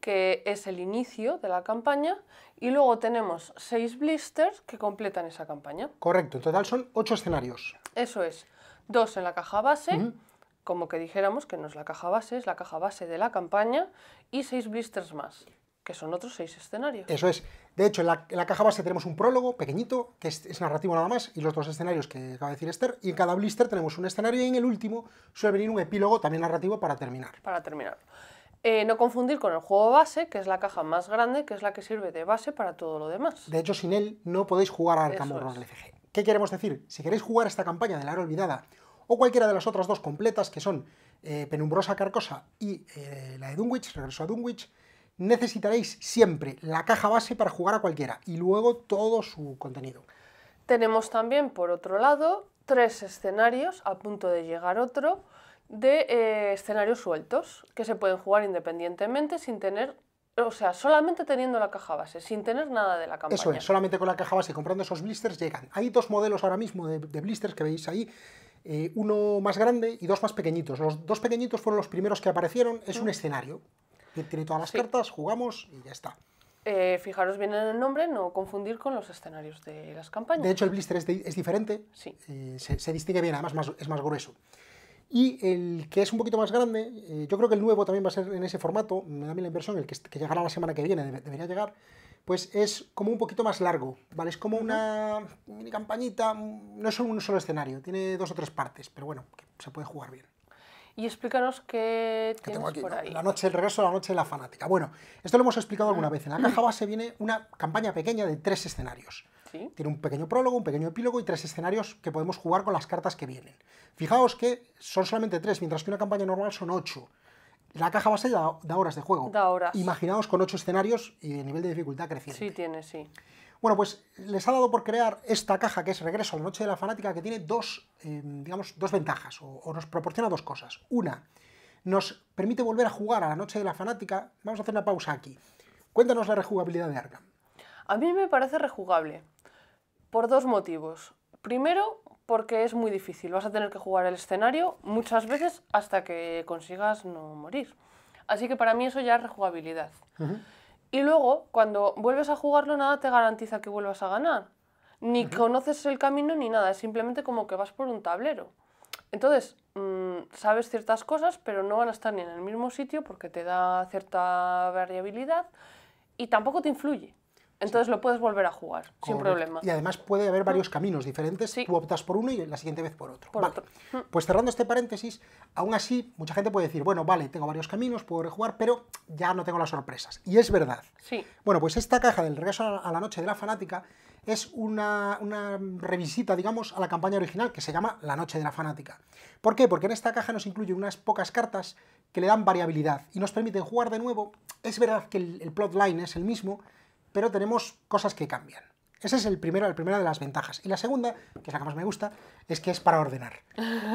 que es el inicio de la campaña, y luego tenemos seis blisters que completan esa campaña. Correcto, en total son ocho escenarios. Eso es, dos en la caja base, como que dijéramos que no es la caja base, es la caja base de la campaña, y seis blisters más. Que son otros seis escenarios. Eso es. De hecho, en la, caja base tenemos un prólogo pequeñito, que es, narrativo nada más, y los dos escenarios que acaba de decir Esther. Y en cada blister tenemos un escenario y en el último suele venir un epílogo también narrativo para terminar. Para terminar. Eh, no confundir con el juego base, que es la caja más grande, que es la que sirve de base para todo lo demás. De hecho, sin él no podéis jugar a Arkham Horror LCG. ¿Qué queremos decir? Si queréis jugar esta campaña de la era olvidada o cualquiera de las otras dos completas, que son eh, Penumbrosa Carcosa y eh, la de Dunwich, Regreso a Dunwich, necesitaréis siempre la caja base para jugar a cualquiera y luego todo su contenido. Tenemos también, por otro lado, tres escenarios, a punto de llegar otro, de eh, escenarios sueltos que se pueden jugar independientemente sin tener o sea, solamente teniendo la caja base, sin tener nada de la campaña. Eso es, solamente con la caja base, comprando esos blisters llegan. Hay dos modelos ahora mismo de, blisters que veis ahí, eh, uno más grande y dos más pequeñitos. Los dos pequeñitos fueron los primeros que aparecieron, es un mm. escenario, tiene todas las cartas, jugamos y ya está. Eh, fijaros bien en el nombre, no confundir con los escenarios de las campañas. De hecho, el blister es, diferente, sí. Eh, se, distingue bien, además es más grueso. Y el que es un poquito más grande, eh, yo creo que el nuevo también va a ser en ese formato, me da la inversión, el que, que, llegará la semana que viene, debería llegar, pues es como un poquito más largo, ¿vale? Es como una mini campañita, no es un solo escenario, tiene dos o tres partes, pero bueno, se puede jugar bien y explícanos qué que por ahí. La noche del regreso, la noche de la fanática. Bueno, esto lo hemos explicado alguna vez. En la caja base viene una campaña pequeña de tres escenarios. Tiene un pequeño prólogo, un pequeño epílogo y tres escenarios que podemos jugar con las cartas que vienen. Fijaos que son solamente tres, mientras que una campaña normal son ocho. La caja base da, da horas de juego. Da horas. Imaginaos con ocho escenarios y el nivel de dificultad creciente. Sí, tiene, sí. Bueno, pues les ha dado por crear esta caja que es Regreso a la Noche de la Fanática, que tiene dos, eh, digamos, dos ventajas, o, nos proporciona dos cosas. Una, nos permite volver a jugar a la Noche de la Fanática. Vamos a hacer una pausa aquí. Cuéntanos la rejugabilidad de Arkham. A mí me parece rejugable, por dos motivos. Primero, porque es muy difícil. Vas a tener que jugar el escenario muchas veces hasta que consigas no morir. Así que para mí eso ya es rejugabilidad. Y luego, cuando vuelves a jugarlo, nada te garantiza que vuelvas a ganar. Ni conoces el camino ni nada, es simplemente como que vas por un tablero. Entonces, mm, sabes ciertas cosas, pero no van a estar ni en el mismo sitio porque te da cierta variabilidad y tampoco te influye. Entonces lo puedes volver a jugar, sin problema. Y además puede haber varios caminos diferentes. Tú optas por uno y la siguiente vez por otro. Pues cerrando este paréntesis, aún así mucha gente puede decir, bueno, vale, tengo varios caminos, puedo rejugar, pero ya no tengo las sorpresas. Y es verdad. Sí. Bueno, pues esta caja del regreso a la noche de la fanática es una, revisita, digamos, a la campaña original que se llama La Noche de la Fanática. ¿Por qué? Porque en esta caja nos incluye unas pocas cartas que le dan variabilidad y nos permiten jugar de nuevo. Es verdad que el, el plotline es el mismo, pero tenemos cosas que cambian. Esa es el primero, el primera de las ventajas. Y la segunda, que es la que más me gusta, es que es para ordenar.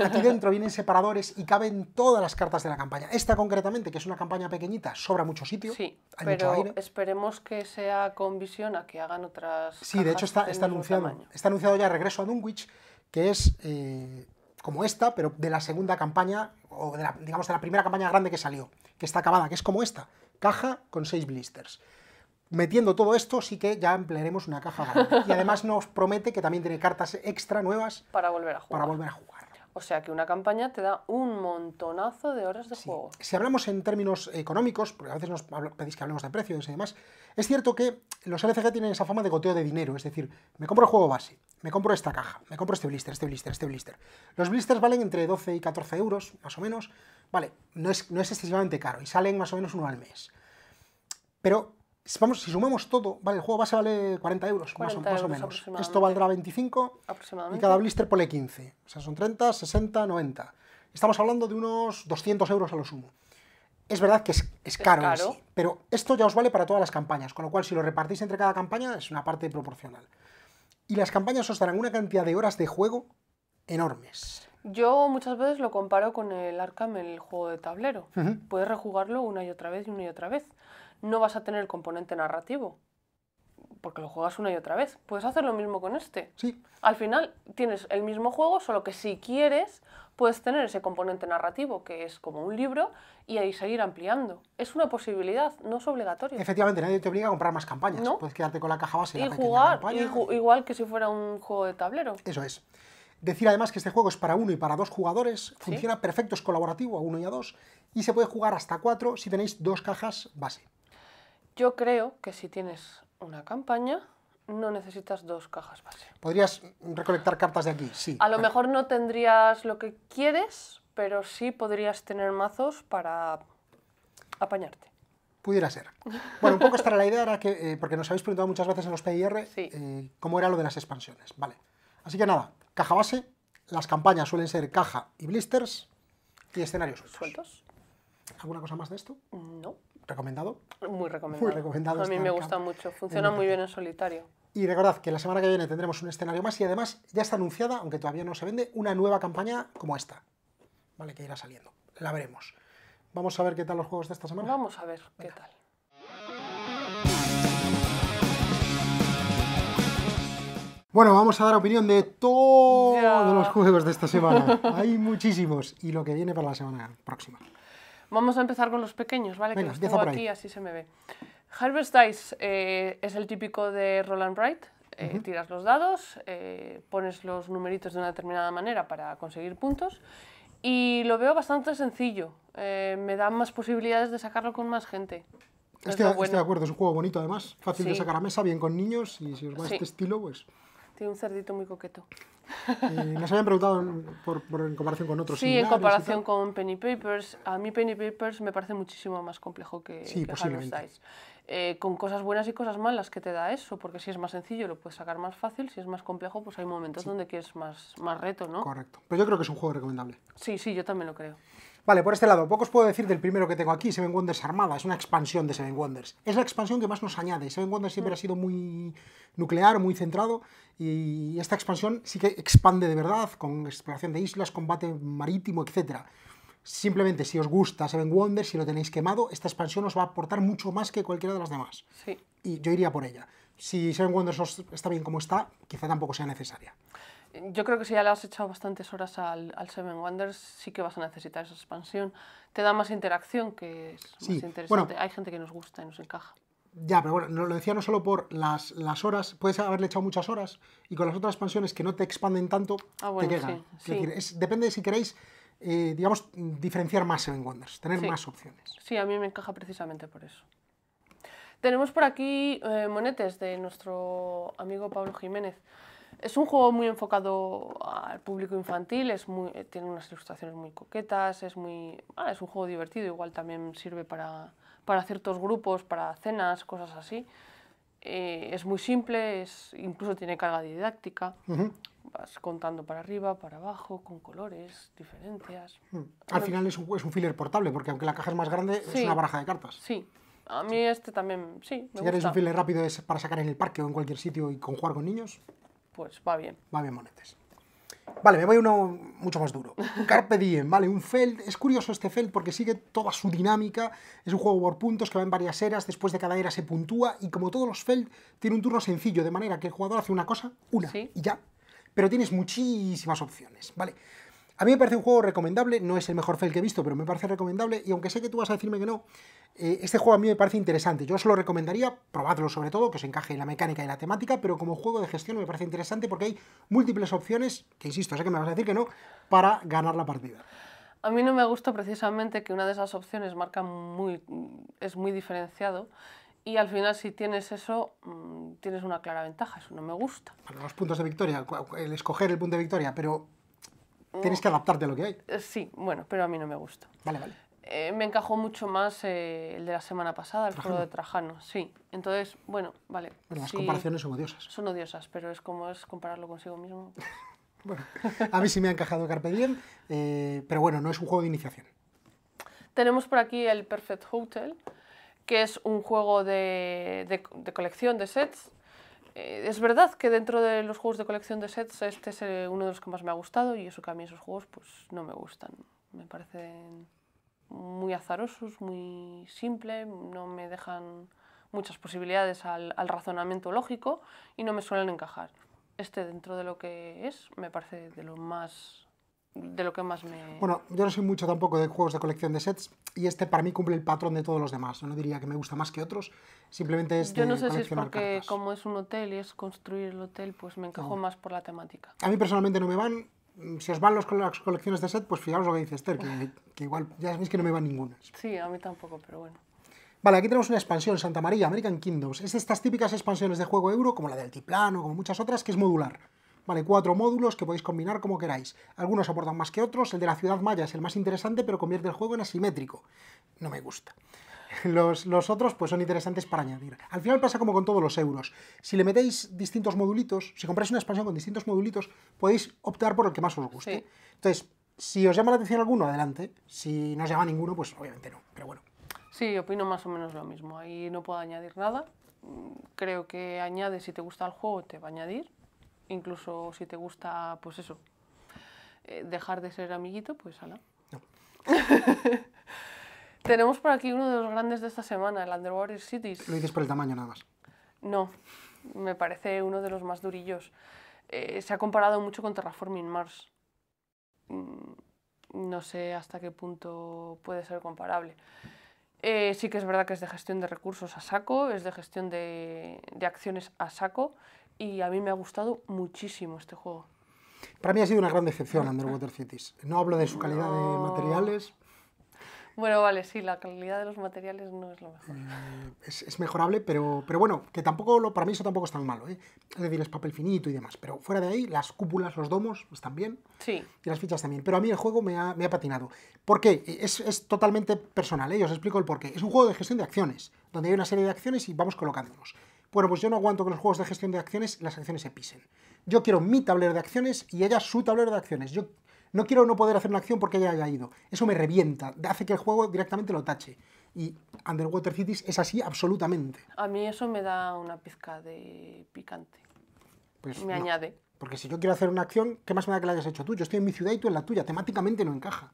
Aquí dentro vienen separadores y caben todas las cartas de la campaña. Esta concretamente, que es una campaña pequeñita, sobra mucho sitio. Sí, pero esperemos que sea con visión a que hagan otras. Sí, de hecho está, está anunciado, está anunciado ya regreso a Dunwich, que es eh, como esta, pero de la segunda campaña, o digamos de la primera campaña grande que salió, que está acabada, que es como esta, caja con seis blisters metiendo todo esto, sí que ya emplearemos una caja grande. (laughs) Y además nos promete que también tiene cartas extra nuevas para volver a jugar. Para volver a jugar. O sea que una campaña te da un montonazo de horas de juego. Si hablamos en términos económicos, porque a veces nos pedís que hablemos de precios y demás, es cierto que los LCG tienen esa fama de goteo de dinero, es decir, me compro el juego base, me compro esta caja, me compro este blister, este blister, este blister. Los blisters valen entre 12 y 14 euros, más o menos. Vale, no no es excesivamente caro y salen más o menos uno al mes. Pero Vamos, si sumamos todo, vale, el juego base vale 40 euros, más, o, menos. Esto valdrá 25 y cada blister pone 15. O sea, son 30, 60, 90. Estamos hablando de unos 200 euros a lo sumo. Es verdad que es, caro, pero esto ya os vale para todas las campañas, con lo cual si lo repartís entre cada campaña es una parte proporcional. Y las campañas os darán una cantidad de horas de juego enormes. Yo muchas veces lo comparo con el Arkham, el juego de tablero. Puedes rejugarlo una y otra vez y una y otra vez no vas a tener el componente narrativo. Porque lo juegas una y otra vez. Puedes hacer lo mismo con este. Sí. Al final tienes el mismo juego, solo que si quieres, puedes tener ese componente narrativo, que es como un libro, y ahí seguir ampliando. Es una posibilidad, no es obligatorio. Efectivamente, nadie te obliga a comprar más campañas. Puedes quedarte con la caja base y, jugar. igual que si fuera un juego de tablero. Eso es. Decir además que este juego es para uno y para dos jugadores, funciona perfecto, es colaborativo a uno y a dos, y se puede jugar hasta cuatro si tenéis dos cajas base. Yo creo que si tienes una campaña, no necesitas dos cajas base. Podrías recolectar cartas de aquí, sí. A lo mejor no tendrías lo que quieres, pero sí podrías tener mazos para apañarte. Pudiera ser. Bueno, un poco estará la idea, que, eh, porque nos habéis preguntado muchas veces en los PIR eh, cómo era lo de las expansiones. Vale. Así que nada, caja base, las campañas suelen ser caja y blisters y escenarios sueltos. ¿Alguna cosa más de esto? No recomendado. Muy recomendado. A mí me gusta mucho, funciona muy bien en solitario. Y recordad que la semana que viene tendremos un escenario más y además ya está anunciada, aunque todavía no se vende, una nueva campaña como esta, ¿vale? Que irá saliendo. La veremos. Vamos a ver qué tal los juegos de esta semana. Vamos a ver qué tal. Bueno, vamos a dar opinión de todos los juegos de esta semana. Hay muchísimos y lo que viene para la semana próxima. Vamos a empezar con los pequeños, ¿vale? que los tengo aquí, así se me ve. Harvest Dice eh, es el típico de Roland Wright. Eh, tiras los dados, eh, pones los numeritos de una determinada manera para conseguir puntos y lo veo bastante sencillo. me da más posibilidades de sacarlo con más gente. Estoy, de este acuerdo, es un juego bonito además, fácil de sacar a mesa, bien con niños y si os va este estilo, pues... Tiene un cerdito muy coqueto. Eh, nos habían preguntado por, en comparación con otros. Sí, en comparación con Penny Papers. A mí Penny Papers me parece muchísimo más complejo que, sí, que eh, con cosas buenas y cosas malas que te da eso, porque si es más sencillo lo puedes sacar más fácil, si es más complejo pues hay momentos donde es más, más reto, ¿no? Correcto. Pero yo creo que es un juego recomendable. Sí, sí, yo también lo creo. Vale, por este lado, poco os puedo decir del primero que tengo aquí, Seven Wonders Armada, es una expansión de Seven Wonders. Es la expansión que más nos añade. Seven Wonders siempre mm. ha sido muy nuclear, muy centrado, y esta expansión sí que expande de verdad, con exploración de islas, combate marítimo, etc. Simplemente, si os gusta Seven Wonders, si lo tenéis quemado, esta expansión os va a aportar mucho más que cualquiera de las demás. Sí. Y yo iría por ella. Si Seven Wonders está bien como está, quizá tampoco sea necesaria yo creo que si ya le has echado bastantes horas al, Seven Wonders, sí que vas a necesitar esa expansión. Te da más interacción, que es más interesante. Hay gente que nos gusta y nos encaja. Ya, pero bueno, lo decía no solo por las, horas, puedes haberle echado muchas horas y con las otras expansiones que no te expanden tanto, ah, te depende de si queréis, eh, digamos, diferenciar más Seven Wonders, tener más opciones. Sí, a mí me encaja precisamente por eso. Tenemos por aquí eh, monetes de nuestro amigo Pablo Jiménez. Es un juego muy enfocado al público infantil, es muy, eh, tiene unas ilustraciones muy coquetas, es, muy, ah, es un juego divertido, igual también sirve para, para ciertos grupos, para cenas, cosas así. Eh, es muy simple, es, incluso tiene carga didáctica. Vas contando para arriba, para abajo, con colores, diferencias. Mm. Al final es un, es un, filler portable, porque aunque la caja es más grande, es una baraja de cartas. Sí, a mí este también, sí. Me si gusta. quieres un filler rápido es para sacar en el parque o en cualquier sitio y con jugar con niños pues va bien. Va bien, monetes. Vale, me voy a uno mucho más duro. (laughs) Carpe Diem, ¿vale? Un Feld. Es curioso este Feld porque sigue toda su dinámica. Es un juego por puntos que va en varias eras. Después de cada era se puntúa. Y como todos los Feld, tiene un turno sencillo. De manera que el jugador hace una cosa, una, y ya. Pero tienes muchísimas opciones, ¿vale? A mí me parece un juego recomendable, no es el mejor fail que he visto, pero me parece recomendable. Y aunque sé que tú vas a decirme que no, eh, este juego a mí me parece interesante. Yo os lo recomendaría, probadlo sobre todo, que os encaje en la mecánica y la temática, pero como juego de gestión me parece interesante porque hay múltiples opciones, que insisto, sé que me vas a decir que no, para ganar la partida. A mí no me gusta precisamente que una de esas opciones marca muy, es muy diferenciado y al final si tienes eso mm, tienes una clara ventaja, eso no me gusta. los puntos de victoria, el escoger el punto de victoria, pero Tienes que adaptarte a lo que hay. Eh, sí, bueno, pero a mí no me gusta. Vale, vale. Eh, me encajó mucho más eh, el de la semana pasada, el juego de Trajano, sí. Entonces, bueno, vale. las comparaciones son odiosas. Son odiosas, pero es como es compararlo consigo mismo. (laughs) bueno, a mí sí me ha encajado Carpe Diem, pero bueno, no es un juego de iniciación. Tenemos por aquí el Perfect Hotel, que es un juego de colección de sets eh, es verdad que dentro de los juegos de colección de sets, este es eh, uno de los que más me ha gustado y eso que a mí esos juegos pues, no me gustan. Me parecen muy azarosos, muy simple, no me dejan muchas posibilidades al, al razonamiento lógico y no me suelen encajar. Este, dentro de lo que es, me parece de lo más de lo que más me... Bueno, yo no soy mucho tampoco de juegos de colección de sets y este para mí cumple el patrón de todos los demás. no diría que me gusta más que otros, simplemente es... Yo no sé si es porque como es un hotel y es construir el hotel, pues me encajo más por la temática. A mí personalmente no me van, si os van los, las colecciones de set, pues fijaos lo que dice Esther, que, igual ya sabéis que no me van ninguna. Sí, a mí tampoco, pero bueno. Vale, aquí tenemos una expansión, Santa María, American Kingdoms. Es estas típicas expansiones de juego euro, como la de Altiplano, como muchas otras, que es modular Vale, cuatro módulos que podéis combinar como queráis. Algunos aportan más que otros. El de la ciudad maya es el más interesante, pero convierte el juego en asimétrico. No me gusta. (laughs) Los, otros pues son interesantes para añadir. Al final pasa como con todos los euros. Si le metéis distintos modulitos, si compráis una expansión con distintos modulitos, podéis optar por el que más os guste. Entonces, si os llama la atención alguno, adelante. Si no os llama ninguno, pues obviamente no. Pero bueno. Sí, opino más o menos lo mismo. Ahí no puedo añadir nada. Mm, creo que añade, si te gusta el juego, te va a añadir incluso si te gusta, pues eso, eh, dejar de ser amiguito, pues ala. No. (laughs) Tenemos por aquí uno de los grandes de esta semana, el Underwater Cities. Lo dices por el tamaño nada más. No, me parece uno de los más durillos. Eh, se ha comparado mucho con Terraforming Mars. Mm, no sé hasta qué punto puede ser comparable. Eh, sí que es verdad que es de gestión de recursos a saco, es de gestión de, de acciones a saco y a mí me ha gustado muchísimo este juego. Para mí ha sido una gran decepción Underwater Cities. No hablo de su calidad de materiales. Bueno, vale, sí, la calidad de los materiales no es lo mejor. Eh, es, mejorable, pero, pero bueno, que tampoco lo, para mí eso tampoco es tan malo. ¿eh? Es decir, es papel finito y demás. Pero fuera de ahí, las cúpulas, los domos están bien. Sí. Y las fichas también. Pero a mí el juego me ha, me ha patinado. ¿Por qué? Es, es totalmente personal, ¿eh? os explico el por qué. Es un juego de gestión de acciones, donde hay una serie de acciones y vamos colocándonos bueno, pues yo no aguanto que los juegos de gestión de acciones, las acciones se pisen. Yo quiero mi tablero de acciones y ella su tablero de acciones. Yo no quiero no poder hacer una acción porque ella haya ido. Eso me revienta, hace que el juego directamente lo tache. Y Underwater Cities es así absolutamente. A mí eso me da una pizca de picante. Pues me añade. Porque si yo quiero hacer una acción, ¿qué más me da que la hayas hecho tú? Yo estoy en mi ciudad y tú en la tuya. Temáticamente no encaja.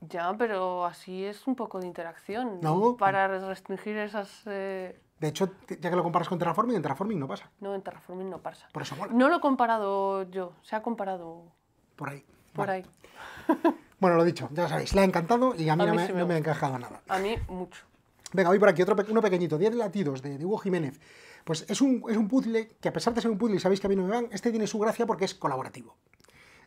Ya, pero así es un poco de interacción. ¿No? Para restringir esas... Eh, de hecho, ya que lo comparas con Terraforming, en Terraforming no pasa. No, en Terraforming no pasa. Por eso No lo he comparado yo, se ha comparado... Por ahí. Por ahí. (laughs) bueno, lo he dicho, ya lo sabéis, le ha encantado y a mí, no, me, ha encajado nada. A mí mucho. Venga, voy por aquí, otro, uno pequeñito, 10 latidos de, de, Hugo Jiménez. Pues es un, es un puzzle que a pesar de ser un puzzle y sabéis que a mí no me van, este tiene su gracia porque es colaborativo.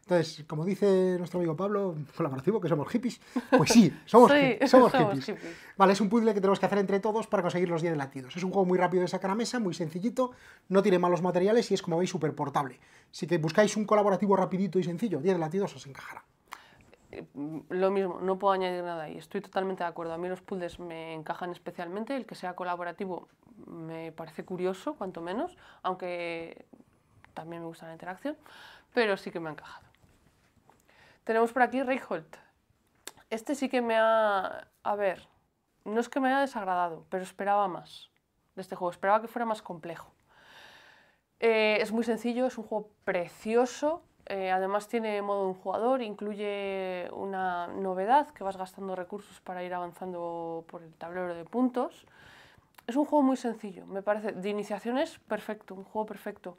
Entonces, como dice nuestro amigo Pablo, colaborativo, que somos hippies, pues sí, somos, hippies, somos, hippies. Vale, es un puzzle que tenemos que hacer entre todos para conseguir los 10 latidos. Es un juego muy rápido de sacar a mesa, muy sencillito, no tiene malos materiales y es, como veis, súper portable. Si que buscáis un colaborativo rapidito y sencillo, 10 latidos os encajará. Eh, lo mismo, no puedo añadir nada y estoy totalmente de acuerdo. A mí los puzzles me encajan especialmente, el que sea colaborativo me parece curioso, cuanto menos, aunque también me gusta la interacción, pero sí que me ha encajado. Tenemos por aquí Reichold. Este sí que me ha... A ver, no es que me haya desagradado, pero esperaba más de este juego. Esperaba que fuera más complejo. Eh, es muy sencillo, es un juego precioso. Eh, además tiene modo un jugador, incluye una novedad que vas gastando recursos para ir avanzando por el tablero de puntos. Es un juego muy sencillo, me parece. De iniciaciones, perfecto, un juego perfecto.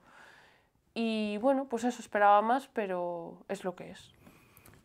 Y bueno, pues eso esperaba más, pero es lo que es.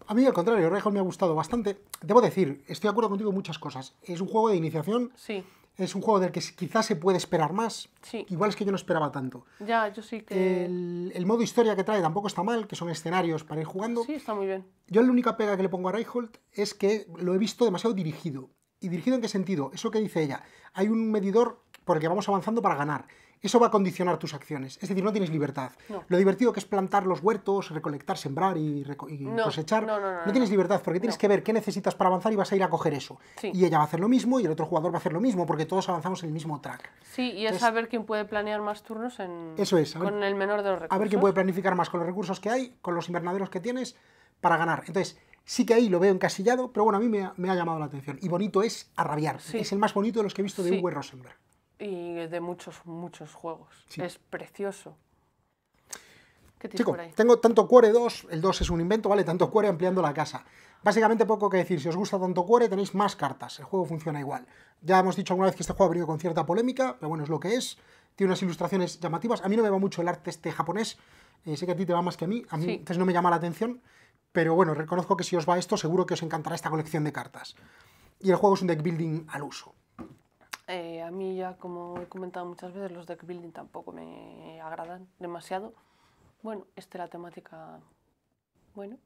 A mí, al contrario, Reichold me ha gustado bastante. Debo decir, estoy de acuerdo contigo en muchas cosas. Es un juego de iniciación. Sí. Es un juego del que quizás se puede esperar más. Sí. Igual es que yo no esperaba tanto. Ya, yo sí que. El, modo historia que trae tampoco está mal, que son escenarios para ir jugando. Sí, está muy bien. Yo la única pega que le pongo a Reichold es que lo he visto demasiado dirigido. ¿Y dirigido en qué sentido? Eso que dice ella. Hay un medidor por el que vamos avanzando para ganar eso va a condicionar tus acciones. Es decir, no tienes libertad. Lo divertido que es plantar los huertos, recolectar, sembrar y, no, cosechar, no, no, tienes libertad porque tienes que ver qué necesitas para avanzar y vas a ir a coger eso. Y ella va a hacer lo mismo y el otro jugador va a hacer lo mismo porque todos avanzamos en el mismo track. Sí, y es es saber quién puede planear más turnos en... eso es, con el menor de los recursos. A ver quién puede planificar más con los recursos que hay, con los invernaderos que tienes para ganar. Entonces, sí que ahí lo veo encasillado, pero bueno, a mí me ha, llamado la atención. Y bonito es arrabiar. Es el más bonito de los que he visto de un Uwe Rosenberg y de muchos, muchos juegos. Es precioso. ¿Qué tengo tanto Cuore 2, el 2 es un invento, ¿vale? Tanto Cuore ampliando la casa. Básicamente poco que decir, si os gusta tanto Cuore tenéis más cartas, el juego funciona igual. Ya hemos dicho alguna vez que este juego ha venido con cierta polémica, pero bueno, es lo que es. Tiene unas ilustraciones llamativas. A mí no me va mucho el arte este japonés, eh, sé que a ti te va más que a mí, a mí entonces no me llama la atención, pero bueno, reconozco que si os va esto seguro que os encantará esta colección de cartas. Y el juego es un deck building al uso. Eh, a mí ya, como he comentado muchas veces, los deck building tampoco me agradan demasiado. Bueno, esta es la temática... Bueno.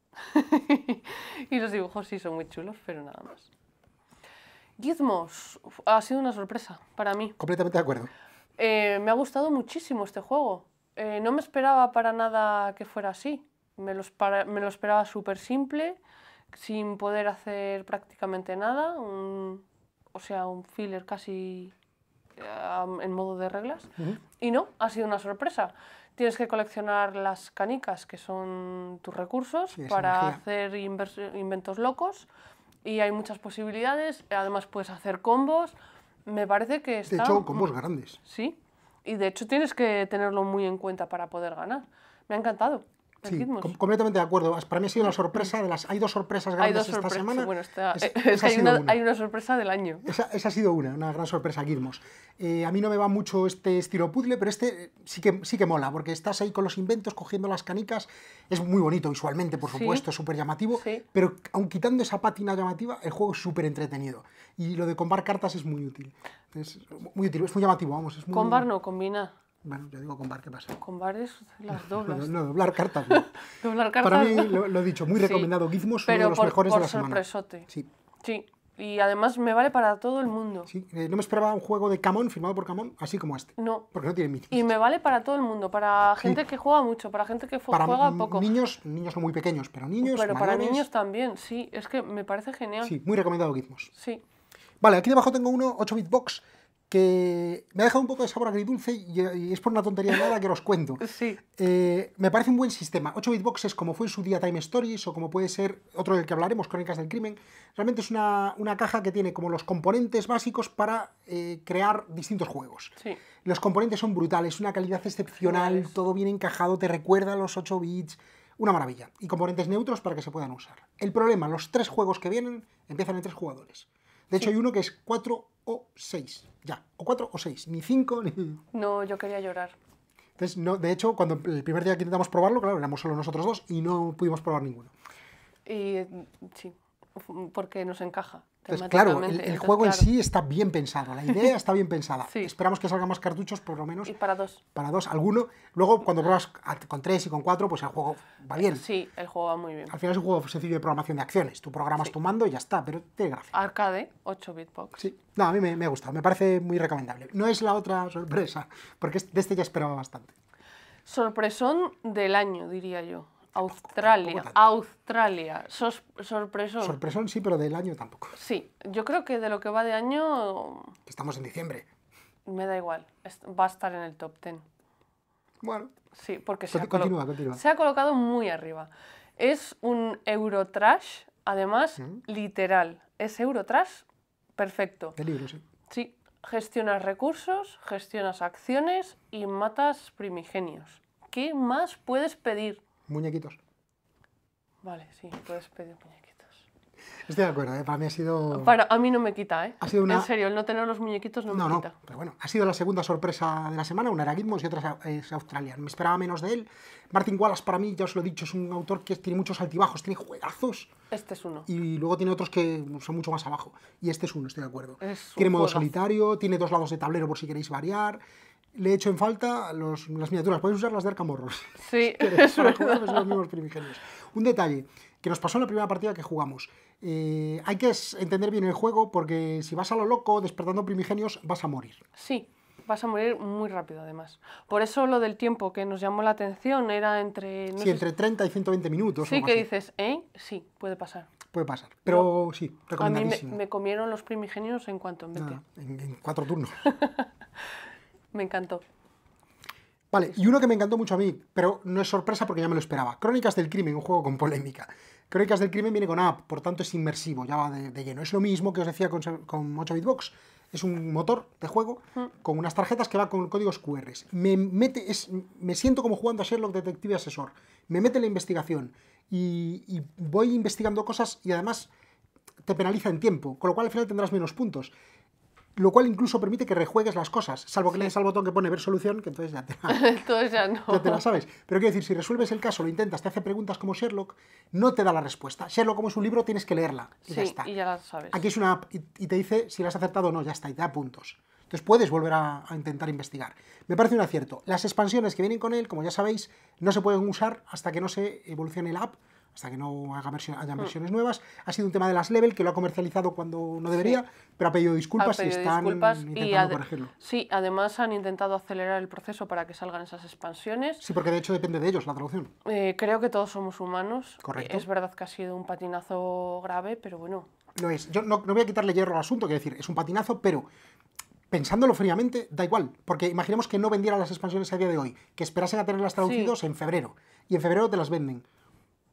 (laughs) y los dibujos sí son muy chulos, pero nada más. Gizmos ha sido una sorpresa para mí. Completamente de acuerdo. Eh, me ha gustado muchísimo este juego. Eh, no me esperaba para nada que fuera así. Me lo, me lo esperaba súper simple, sin poder hacer prácticamente nada o sea, un filler casi en modo de reglas. Y no, ha sido una sorpresa. Tienes que coleccionar las canicas, que son tus recursos, para hacer inventos locos. Y hay muchas posibilidades. Además, puedes hacer combos. Me parece que está... De hecho, combos grandes. Sí. Y de hecho, tienes que tenerlo muy en cuenta para poder ganar. Me ha encantado. Sí, completamente de acuerdo. Para mí ha sido una sorpresa de las. Hay dos sorpresas grandes esta semana. hay, una, sorpresa del año. Esa, ha sido una, una gran sorpresa, Gizmos. Eh, a mí no me va mucho este estilo puzzle, pero este eh, sí que, sí que mola, porque estás ahí con los inventos, cogiendo las canicas. Es muy bonito visualmente, por supuesto, súper llamativo. Pero aun quitando esa pátina llamativa, el juego es súper entretenido. Y lo de combar cartas es muy útil. Es muy útil, es muy llamativo, vamos. Es muy... Combar no, combina. Bueno, yo digo con bar, ¿qué pasa? Con bar es las (laughs) doblas. no, doblar cartas no. (laughs) doblar cartas. Para mí, lo, he dicho, muy recomendado. Gizmos, uno de los mejores de la sorpresote. Sí. Sí. Y además me vale para todo el mundo. Sí, eh, no me esperaba un juego de Camon, firmado por Camon, así como este. No. Porque no tiene mitos. Y me vale para todo el mundo, para gente que juega mucho, para gente que juega poco. Niños, niños no muy pequeños, pero niños. Pero para niños también, sí. Es que me parece genial. Sí, muy recomendado Gizmos. Sí. Vale, aquí debajo tengo uno, 8 bit box que me ha dejado un poco de sabor agridulce y, es por una tontería nada que os cuento. (laughs) Eh, me parece un buen sistema. 8-bit boxes, como fue en su día Time Stories o como puede ser otro del que hablaremos, Crónicas del Crimen, realmente es una, caja que tiene como los componentes básicos para eh, crear distintos juegos. Sí. Los componentes son brutales, una calidad excepcional, todo bien encajado, te recuerda a los 8 bits. Una maravilla. Y componentes neutros para que se puedan usar. El problema, los tres juegos que vienen empiezan en tres jugadores. De hecho, hay uno que es 4 o 6. Ya, o cuatro o seis ni cinco ni... (laughs) No, yo quería llorar. Entonces, no, de hecho, cuando el primer día que intentamos probarlo, claro, éramos solo nosotros dos y no pudimos probar ninguno. Y sí, porque nos encaja claro, el, juego en sí está bien pensado, la idea está bien pensada. (laughs) Esperamos que salgan más cartuchos, por lo menos. Y para dos. Para dos, alguno. Luego, cuando pruebas con tres y con cuatro, pues el juego va bien. Sí, el juego va muy bien. Al final es un juego sencillo de programación de acciones. Tú programas tu mando y ya está, pero tiene gracia Arcade, 8 bitbox. Sí, no, a mí me, ha gustado me parece muy recomendable. No es la otra sorpresa, porque de este ya esperaba bastante. Sorpresón del año, diría yo. Australia, Australia. sorpresón. Sorpresón sí, pero del año tampoco. Sí, yo creo que de lo que va de año... Estamos en diciembre. Me da igual, va a estar en el top 10. Bueno. Sí, porque se, ha, se ha colocado muy arriba. Es un Eurotrash, además, literal. Es Eurotrash perfecto. De libro, sí. Sí, gestionas recursos, gestionas acciones y matas primigenios. ¿Qué más puedes pedir? muñequitos. Vale, sí, puedes pedir muñequitos. Estoy de acuerdo, ¿eh? para mí ha sido... Para, a mí no me quita, ¿eh? Ha sido una... En serio, el no tener los muñequitos no, me no, quita. pero bueno, ha sido la segunda sorpresa de la semana, una era y otra es australiana. Me esperaba menos de él. Martin Wallace, para mí, ya os lo he dicho, es un autor que tiene muchos altibajos, tiene juegazos. Este es uno. Y luego tiene otros que son mucho más abajo. Y este es uno, estoy de acuerdo. tiene modo solitario, tiene dos lados de tablero por si queréis variar le he hecho en falta las miniaturas. Puedes usar las de Arkham Sí. (laughs) si los (laughs) mismos primigenios. Un detalle que nos pasó en la primera partida que jugamos. Eh, hay que entender bien el juego porque si vas a lo loco despertando primigenios vas a morir. Sí, vas a morir muy rápido además. Por eso lo del tiempo que nos llamó la atención era entre... sí, entre 30 y 120 minutos. Sí, que dices, ¿eh? Sí, puede pasar. Puede pasar, pero sí, recomendadísimo. A mí me, comieron los primigenios en cuanto, en, en cuatro turnos. (laughs) Me encantó. Vale, y uno que me encantó mucho a mí, pero no es sorpresa porque ya me lo esperaba. Crónicas del Crimen, un juego con polémica. Crónicas del Crimen viene con app, por tanto es inmersivo, ya va de, lleno. Es lo mismo que os decía con, con 8-Bitbox. Es un motor de juego mm. con unas tarjetas que va con códigos QR. Me, mete, es, me siento como jugando a Sherlock Detective Asesor. Me mete en la investigación y, y voy investigando cosas y además te penaliza en tiempo, con lo cual al final tendrás menos puntos lo cual incluso permite que rejuegues las cosas, salvo que le des al botón que pone ver solución, que entonces ya te la, (laughs) no. te la sabes. Pero quiero decir, si resuelves el caso, lo intentas, te hace preguntas como Sherlock, no te da la respuesta. Sherlock, como es un libro, tienes que leerla y ya está. Y ya la sabes. Aquí es una app y te dice si la has acertado o no, ya está, y te da puntos. Entonces puedes volver a, a, intentar investigar. Me parece un acierto. Las expansiones que vienen con él, como ya sabéis, no se pueden usar hasta que no se evolucione la app hasta que no haga mm. versiones nuevas. Ha sido un tema de las level que lo ha comercializado cuando no debería, pero ha pedido disculpas y están intentando corregirlo. Sí, además han intentado acelerar el proceso para que salgan esas expansiones. Sí, porque de hecho depende de ellos la traducción. Eh, creo que todos somos humanos. Correcto. Es verdad que ha sido un patinazo grave, pero bueno. no es. Yo no, voy a quitarle hierro al asunto, quiero decir, es un patinazo, pero pensándolo fríamente, da igual, porque imaginemos que no vendieran las expansiones a día de hoy, que esperasen a tenerlas traducidas en febrero, y en febrero te las venden.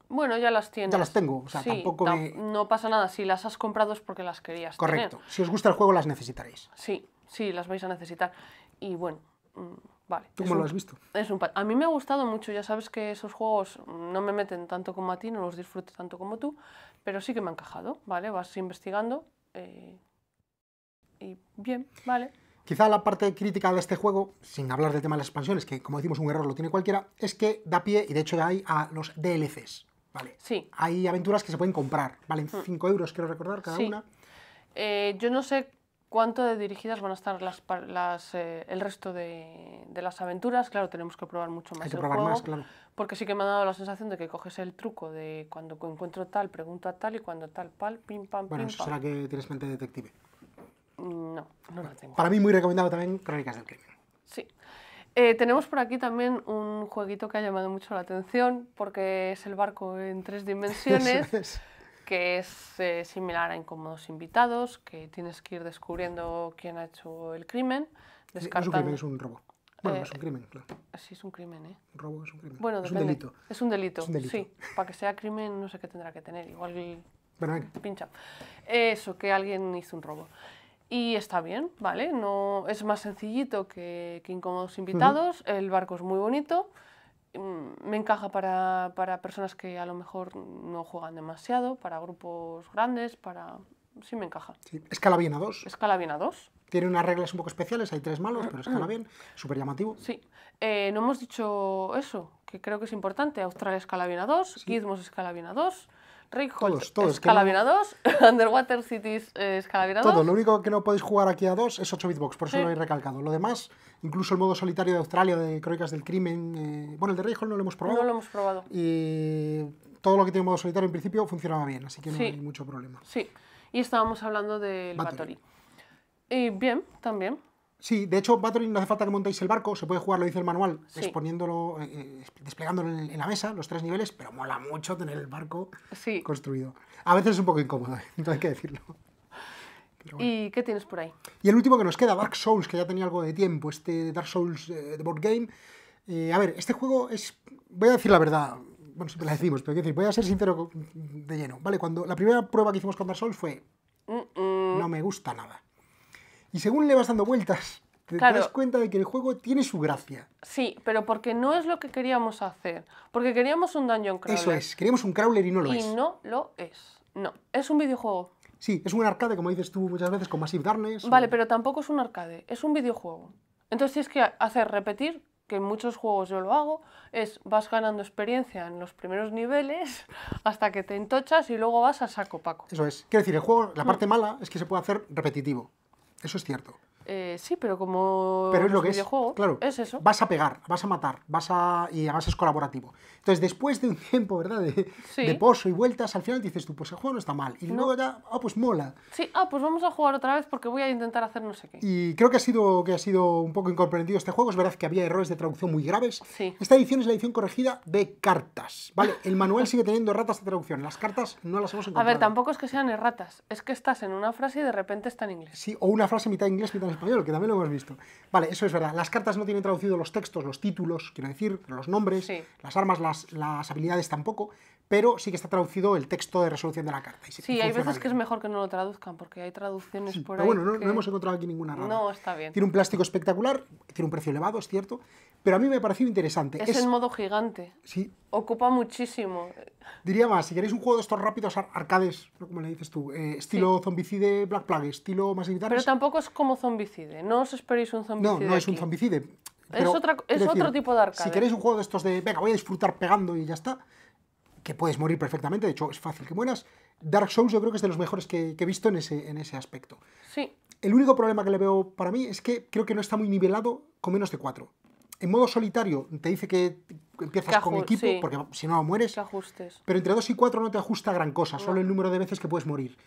Bueno, ya las tienes. Ya las tengo, o sea, tampoco No pasa nada, si las has comprado es porque las querías Correcto. Si os gusta el juego las necesitaréis. Sí, sí, las vais a necesitar. Y bueno, mm, vale. ¿Tú cómo lo has visto? Es un a mí me ha gustado mucho, ya sabes que esos juegos no me meten tanto como a ti, no los disfruto tanto como tú, pero sí que me han encajado, ¿vale? Vas investigando eh, y bien, vale. Quizá la parte crítica de este juego, sin hablar del tema de las expansiones, que como decimos un error lo tiene cualquiera, es que da pie, y de hecho ya ahí, a los DLCs. Hay aventuras que se pueden comprar. Valen 5 hmm. euros, quiero recordar, cada una. Eh, yo no sé cuánto de dirigidas van a estar las, las, eh, el resto de, las aventuras. Claro, tenemos que probar mucho más. más, claro. Porque sí que me ha dado la sensación de que coges el truco de cuando encuentro tal, pregunto a tal y cuando tal, pal, pim, pam, pim, eso será que tienes mente de detective. Mm, no, no lo tengo. Para mí muy recomendado también Crónicas del Crimen. Eh, tenemos por aquí también un jueguito que ha llamado mucho la atención porque es el barco en tres dimensiones, (laughs) que es eh, similar a Incómodos Invitados, que tienes que ir descubriendo quién ha hecho el crimen. Descartando... es un crimen, es un robo. Bueno, es un eh, crimen, claro. Sí, es un crimen, ¿eh? Un robo es un crimen. es un, delito. es un delito. Es un delito, sí. Para que sea crimen no sé qué tendrá que tener, igual... Pincha. Eso, que alguien hizo un robo. Y está bien, ¿vale? No, es más sencillito que, que Incómodos Invitados, el barco es muy bonito, mm, me encaja para, para, personas que a lo mejor no juegan demasiado, para grupos grandes, para... Sí, me encaja. Escala bien a dos. Escala bien a dos. Tiene unas reglas un poco especiales, hay tres malos, pero escala bien, súper llamativo. Sí, eh, no hemos dicho eso, que creo que es importante. Australia escala bien a dos, Gizmos escala bien a dos, Rick todos, (laughs) Underwater Cities, eh, Todo, lo único que no podéis jugar aquí a dos es 8 bitbox, por eso lo he recalcado. Lo demás, incluso el modo solitario de Australia, de Crónicas del Crimen, eh, bueno, el de Rick no lo hemos probado. No lo hemos probado. Y todo lo que tiene modo solitario en principio funcionaba bien, así que no hay mucho problema. Sí, y estábamos hablando del Battery. Y bien, también. Sí, de hecho, Battling no hace falta que montéis el barco, se puede jugar, lo dice el manual, exponiéndolo, eh, eh, desplegándolo en, la mesa, los tres niveles, pero mola mucho tener el barco sí. construido. A veces es un poco incómodo, (laughs) entonces hay que decirlo. ¿Y qué tienes por ahí? Y el último que nos queda, Dark Souls, que ya tenía algo de tiempo, este Dark Souls eh, Board Game. a ver, este juego es, voy a decir la verdad, bueno, siempre la decimos, pero voy a ser sincero de lleno. Vale, cuando la primera prueba que hicimos con Dark Souls fue, no me gusta nada. Y según le vas dando vueltas, te das cuenta de que el juego tiene su gracia. Sí, pero porque no es lo que queríamos hacer. Porque queríamos un dungeon crawler. Eso es, queríamos un crawler y no lo es. Y no lo es. No, es un videojuego. Sí, es un arcade, como dices tú muchas veces, con Massive Darkness. Vale, pero tampoco es un arcade, es un videojuego. Entonces tienes que hacer repetir, que en muchos juegos yo lo hago, es vas ganando experiencia en los primeros niveles (laughs) hasta que te entochas y luego vas a saco paco. Eso es. Quiero decir, el juego, la mm. parte mala es que se puede hacer repetitivo. Eso es cierto. Eh, sí, pero como pero es claro, eso. Vas a pegar, vas a matar, vas a y además es colaborativo. Entonces, después de un (laughs) tiempo, ¿verdad? De, poso y vueltas, al final dices tú, pues el juego no está mal. Y luego ya, ah, pues mola. Sí, ah, pues vamos a jugar otra vez porque voy a intentar hacer no sé qué. Y creo que ha sido, que ha sido un poco incomprendido este juego. Es verdad que había errores de traducción muy graves. Esta edición es la edición corregida de cartas, ¿vale? El manual sigue teniendo ratas de traducción. Las cartas no las hemos encontrado. A ver, tampoco es que sean erratas. Es que estás en una frase y de repente está en inglés. Sí, o una frase mitad inglés, mitad que también lo hemos visto. Vale, eso es verdad. Las cartas no tienen traducido los textos, los títulos, quiero decir, los nombres, las armas, las, las habilidades tampoco, pero sí que está traducido el texto de resolución de la carta. Y sí, hay veces que es mejor que no lo traduzcan, porque hay traducciones por pero ahí Bueno, no, no, hemos encontrado aquí ninguna rara. No, está bien. Tiene un plástico espectacular, tiene un precio elevado, es cierto, pero a mí me ha parecido interesante. Es, el en modo gigante. Sí. Ocupa muchísimo. Diría más, si queréis un juego de estos rápidos arcades, como le dices tú, eh, estilo zombicide, Black Plague, estilo más Pero tampoco es como zombicide, no os esperéis un zombicide. No, no es un zombicide. es, es otro tipo de arcade. Si queréis un juego de estos de, venga, voy a disfrutar pegando y ya está, que puedes morir perfectamente, de hecho es fácil que mueras. Dark Souls yo creo que es de los mejores que, he visto en ese, en ese aspecto. Sí. El único problema que le veo para mí es que creo que no está muy nivelado con menos de 4. En modo solitario te dice que empiezas con equipo, porque si no mueres. ajustes. Pero entre dos y cuatro no te ajusta gran cosa, solo el número de veces que puedes morir.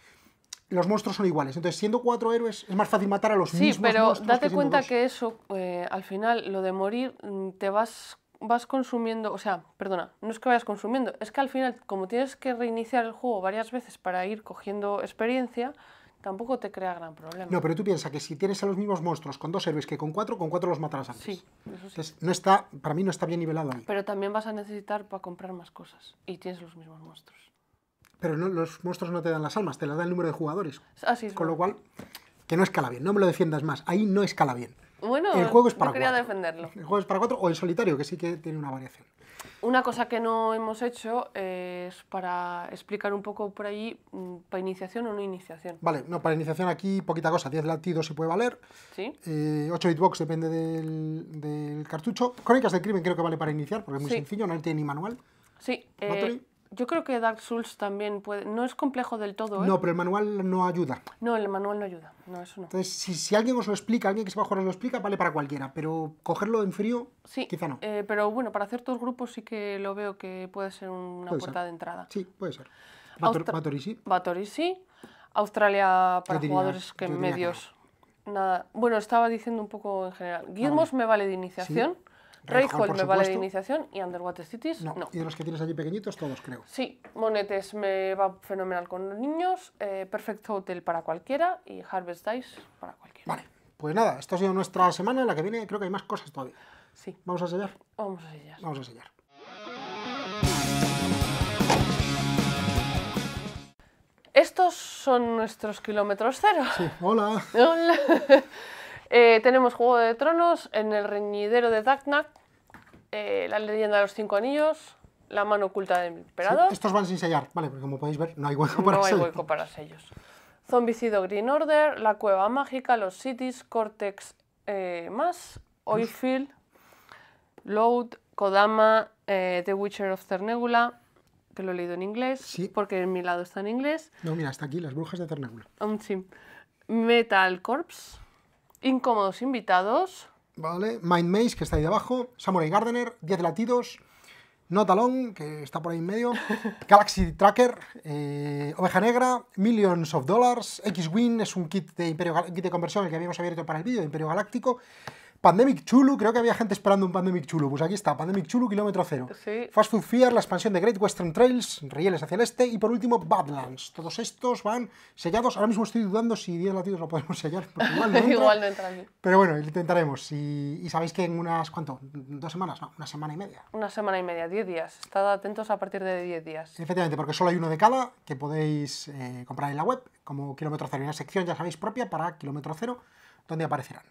Los monstruos son iguales, entonces siendo cuatro héroes es más fácil matar a los mismos Sí, pero date cuenta que eso, eh, al final, lo de morir, mm, te vas vas consumiendo, o sea, perdona, no es que vayas consumiendo, es que al final, como tienes que reiniciar el juego varias veces para ir cogiendo experiencia, tampoco te crea gran problema. No, pero tú piensas que si tienes a los mismos monstruos con dos héroes que con cuatro, con cuatro los matarás antes. Sí, eso sí. no está, para mí no está bien nivelado ahí. Pero también vas a necesitar para comprar más cosas y tienes los mismos monstruos. Pero no, los monstruos no te dan las almas, te las da el número de jugadores. Así ah, es. Con lo cual, que no escala bien, no me lo defiendas más, ahí no escala bien. Bueno, el juego para yo quería defenderlo. El juego es para cuatro o el solitario, que sí que tiene una variación. Una cosa que no hemos hecho es para explicar un poco por ahí, mm, para iniciación o no iniciación. Vale, no, para iniciación aquí poquita cosa, 10 latidos se puede valer, ¿Sí? 8 eh, hitbox depende del, cartucho. Crónicas del crimen creo que vale para iniciar, porque es muy sencillo, no tiene ni manual. Sí, eh, yo creo que Dark Souls también puede... No es complejo del todo, ¿eh? No, pero el manual no ayuda. No, el manual no ayuda. No, eso no. Entonces, si, alguien os lo explica, alguien que sepa jugar os lo explica, vale para cualquiera. Pero cogerlo en frío, sí, quizá no. Eh, pero bueno, para ciertos grupos sí que lo veo que puede ser una puerta de entrada. Sí, puede ser. Batorisi. Batorisi. Australia para jugadores que medios... Nada. Bueno, estaba diciendo un poco en general. Ah, Gizmos me vale de iniciación. Reijo me vale de iniciación y Underwater Cities no. Y de los que tienes allí pequeñitos, todos creo. Sí, Monetes me va fenomenal con los niños, eh, Perfect Hotel para cualquiera y Harvest Dice para cualquiera. Vale, pues nada, esta ha sido nuestra semana, la que viene creo que hay más cosas todavía. Sí. ¿Vamos a sellar? Vamos a sellar. Vamos a sellar. Estos son nuestros kilómetros cero. Sí, hola. (laughs) Hola. Eh, tenemos Juego de Tronos, En el reñidero de Dagnac, eh, La leyenda de los cinco anillos, La mano oculta del emperador. estos van sin sellar, vale, porque como podéis ver no hay hueco para sellos. No hay hueco para sellos. Zombicido Green Order, La cueva mágica, Los Cities, Cortex eh, más, Oilfield, Load, Kodama, The Witcher of Ternégula, que lo he leído en inglés, porque en mi lado está en inglés. No, mira, está aquí, Las brujas de Ternégula. Metal Corpse incómodos invitados. Vale, Mind Maze, que está ahí debajo, Samurai Gardener, 10 latidos, Notalon, que está por ahí en medio, (laughs) Galaxy Tracker, eh, Oveja Negra, Millions of Dollars, x Win es un kit de, kit de conversión que habíamos abierto para el vídeo de Imperio Galáctico, Pandemic Chulu, creo que había gente esperando un Pandemic Chulu. Pues aquí está, Pandemic Chulu, kilómetro cero. Fast Food Fear, la expansión de Great Western Trails, rieles hacia el este. Y por último, Badlands. Todos estos van sellados. Ahora mismo estoy dudando si 10 latidos lo podemos sellar. (laughs) igual no entra. aquí. Pero bueno, intentaremos. Y, sabéis que en unas, ¿cuánto? ¿Dos semanas? No, una semana y media. Una semana y media, 10 días. Estad atentos a partir de 10 días. Efectivamente, porque solo hay uno de cada que podéis eh, comprar en la web como kilómetro cero. Y una sección, ya sabéis, propia para kilómetro cero, donde aparecerán.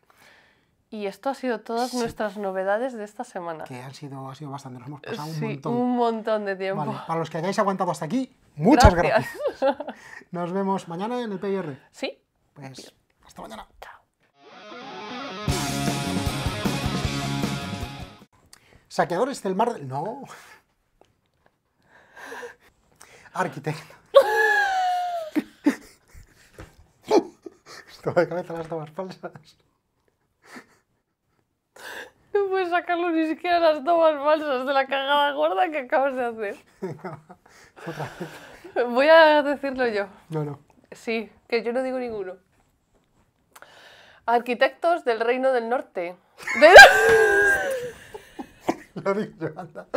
Y esto ha sido todas nuestras novedades de esta semana. Que han sido, ha sido bastante, nos hemos pasado un montón. un montón de tiempo. Vale, para los que hayáis aguantado hasta aquí, muchas gracias. Nos vemos mañana en el PIR. Sí. Pues hasta mañana. Chao. Saqueadores del mar... No. Arquitecto. (laughs) Esto de cabeza las tomas falsas. No puedes sacarlo ni siquiera las tomas falsas de la cagada gorda que acabas de hacer. (laughs) Voy a decirlo yo. No, no. Sí, que yo no digo ninguno. Arquitectos del Reino del Norte. De... (laughs) Lo digo, anda.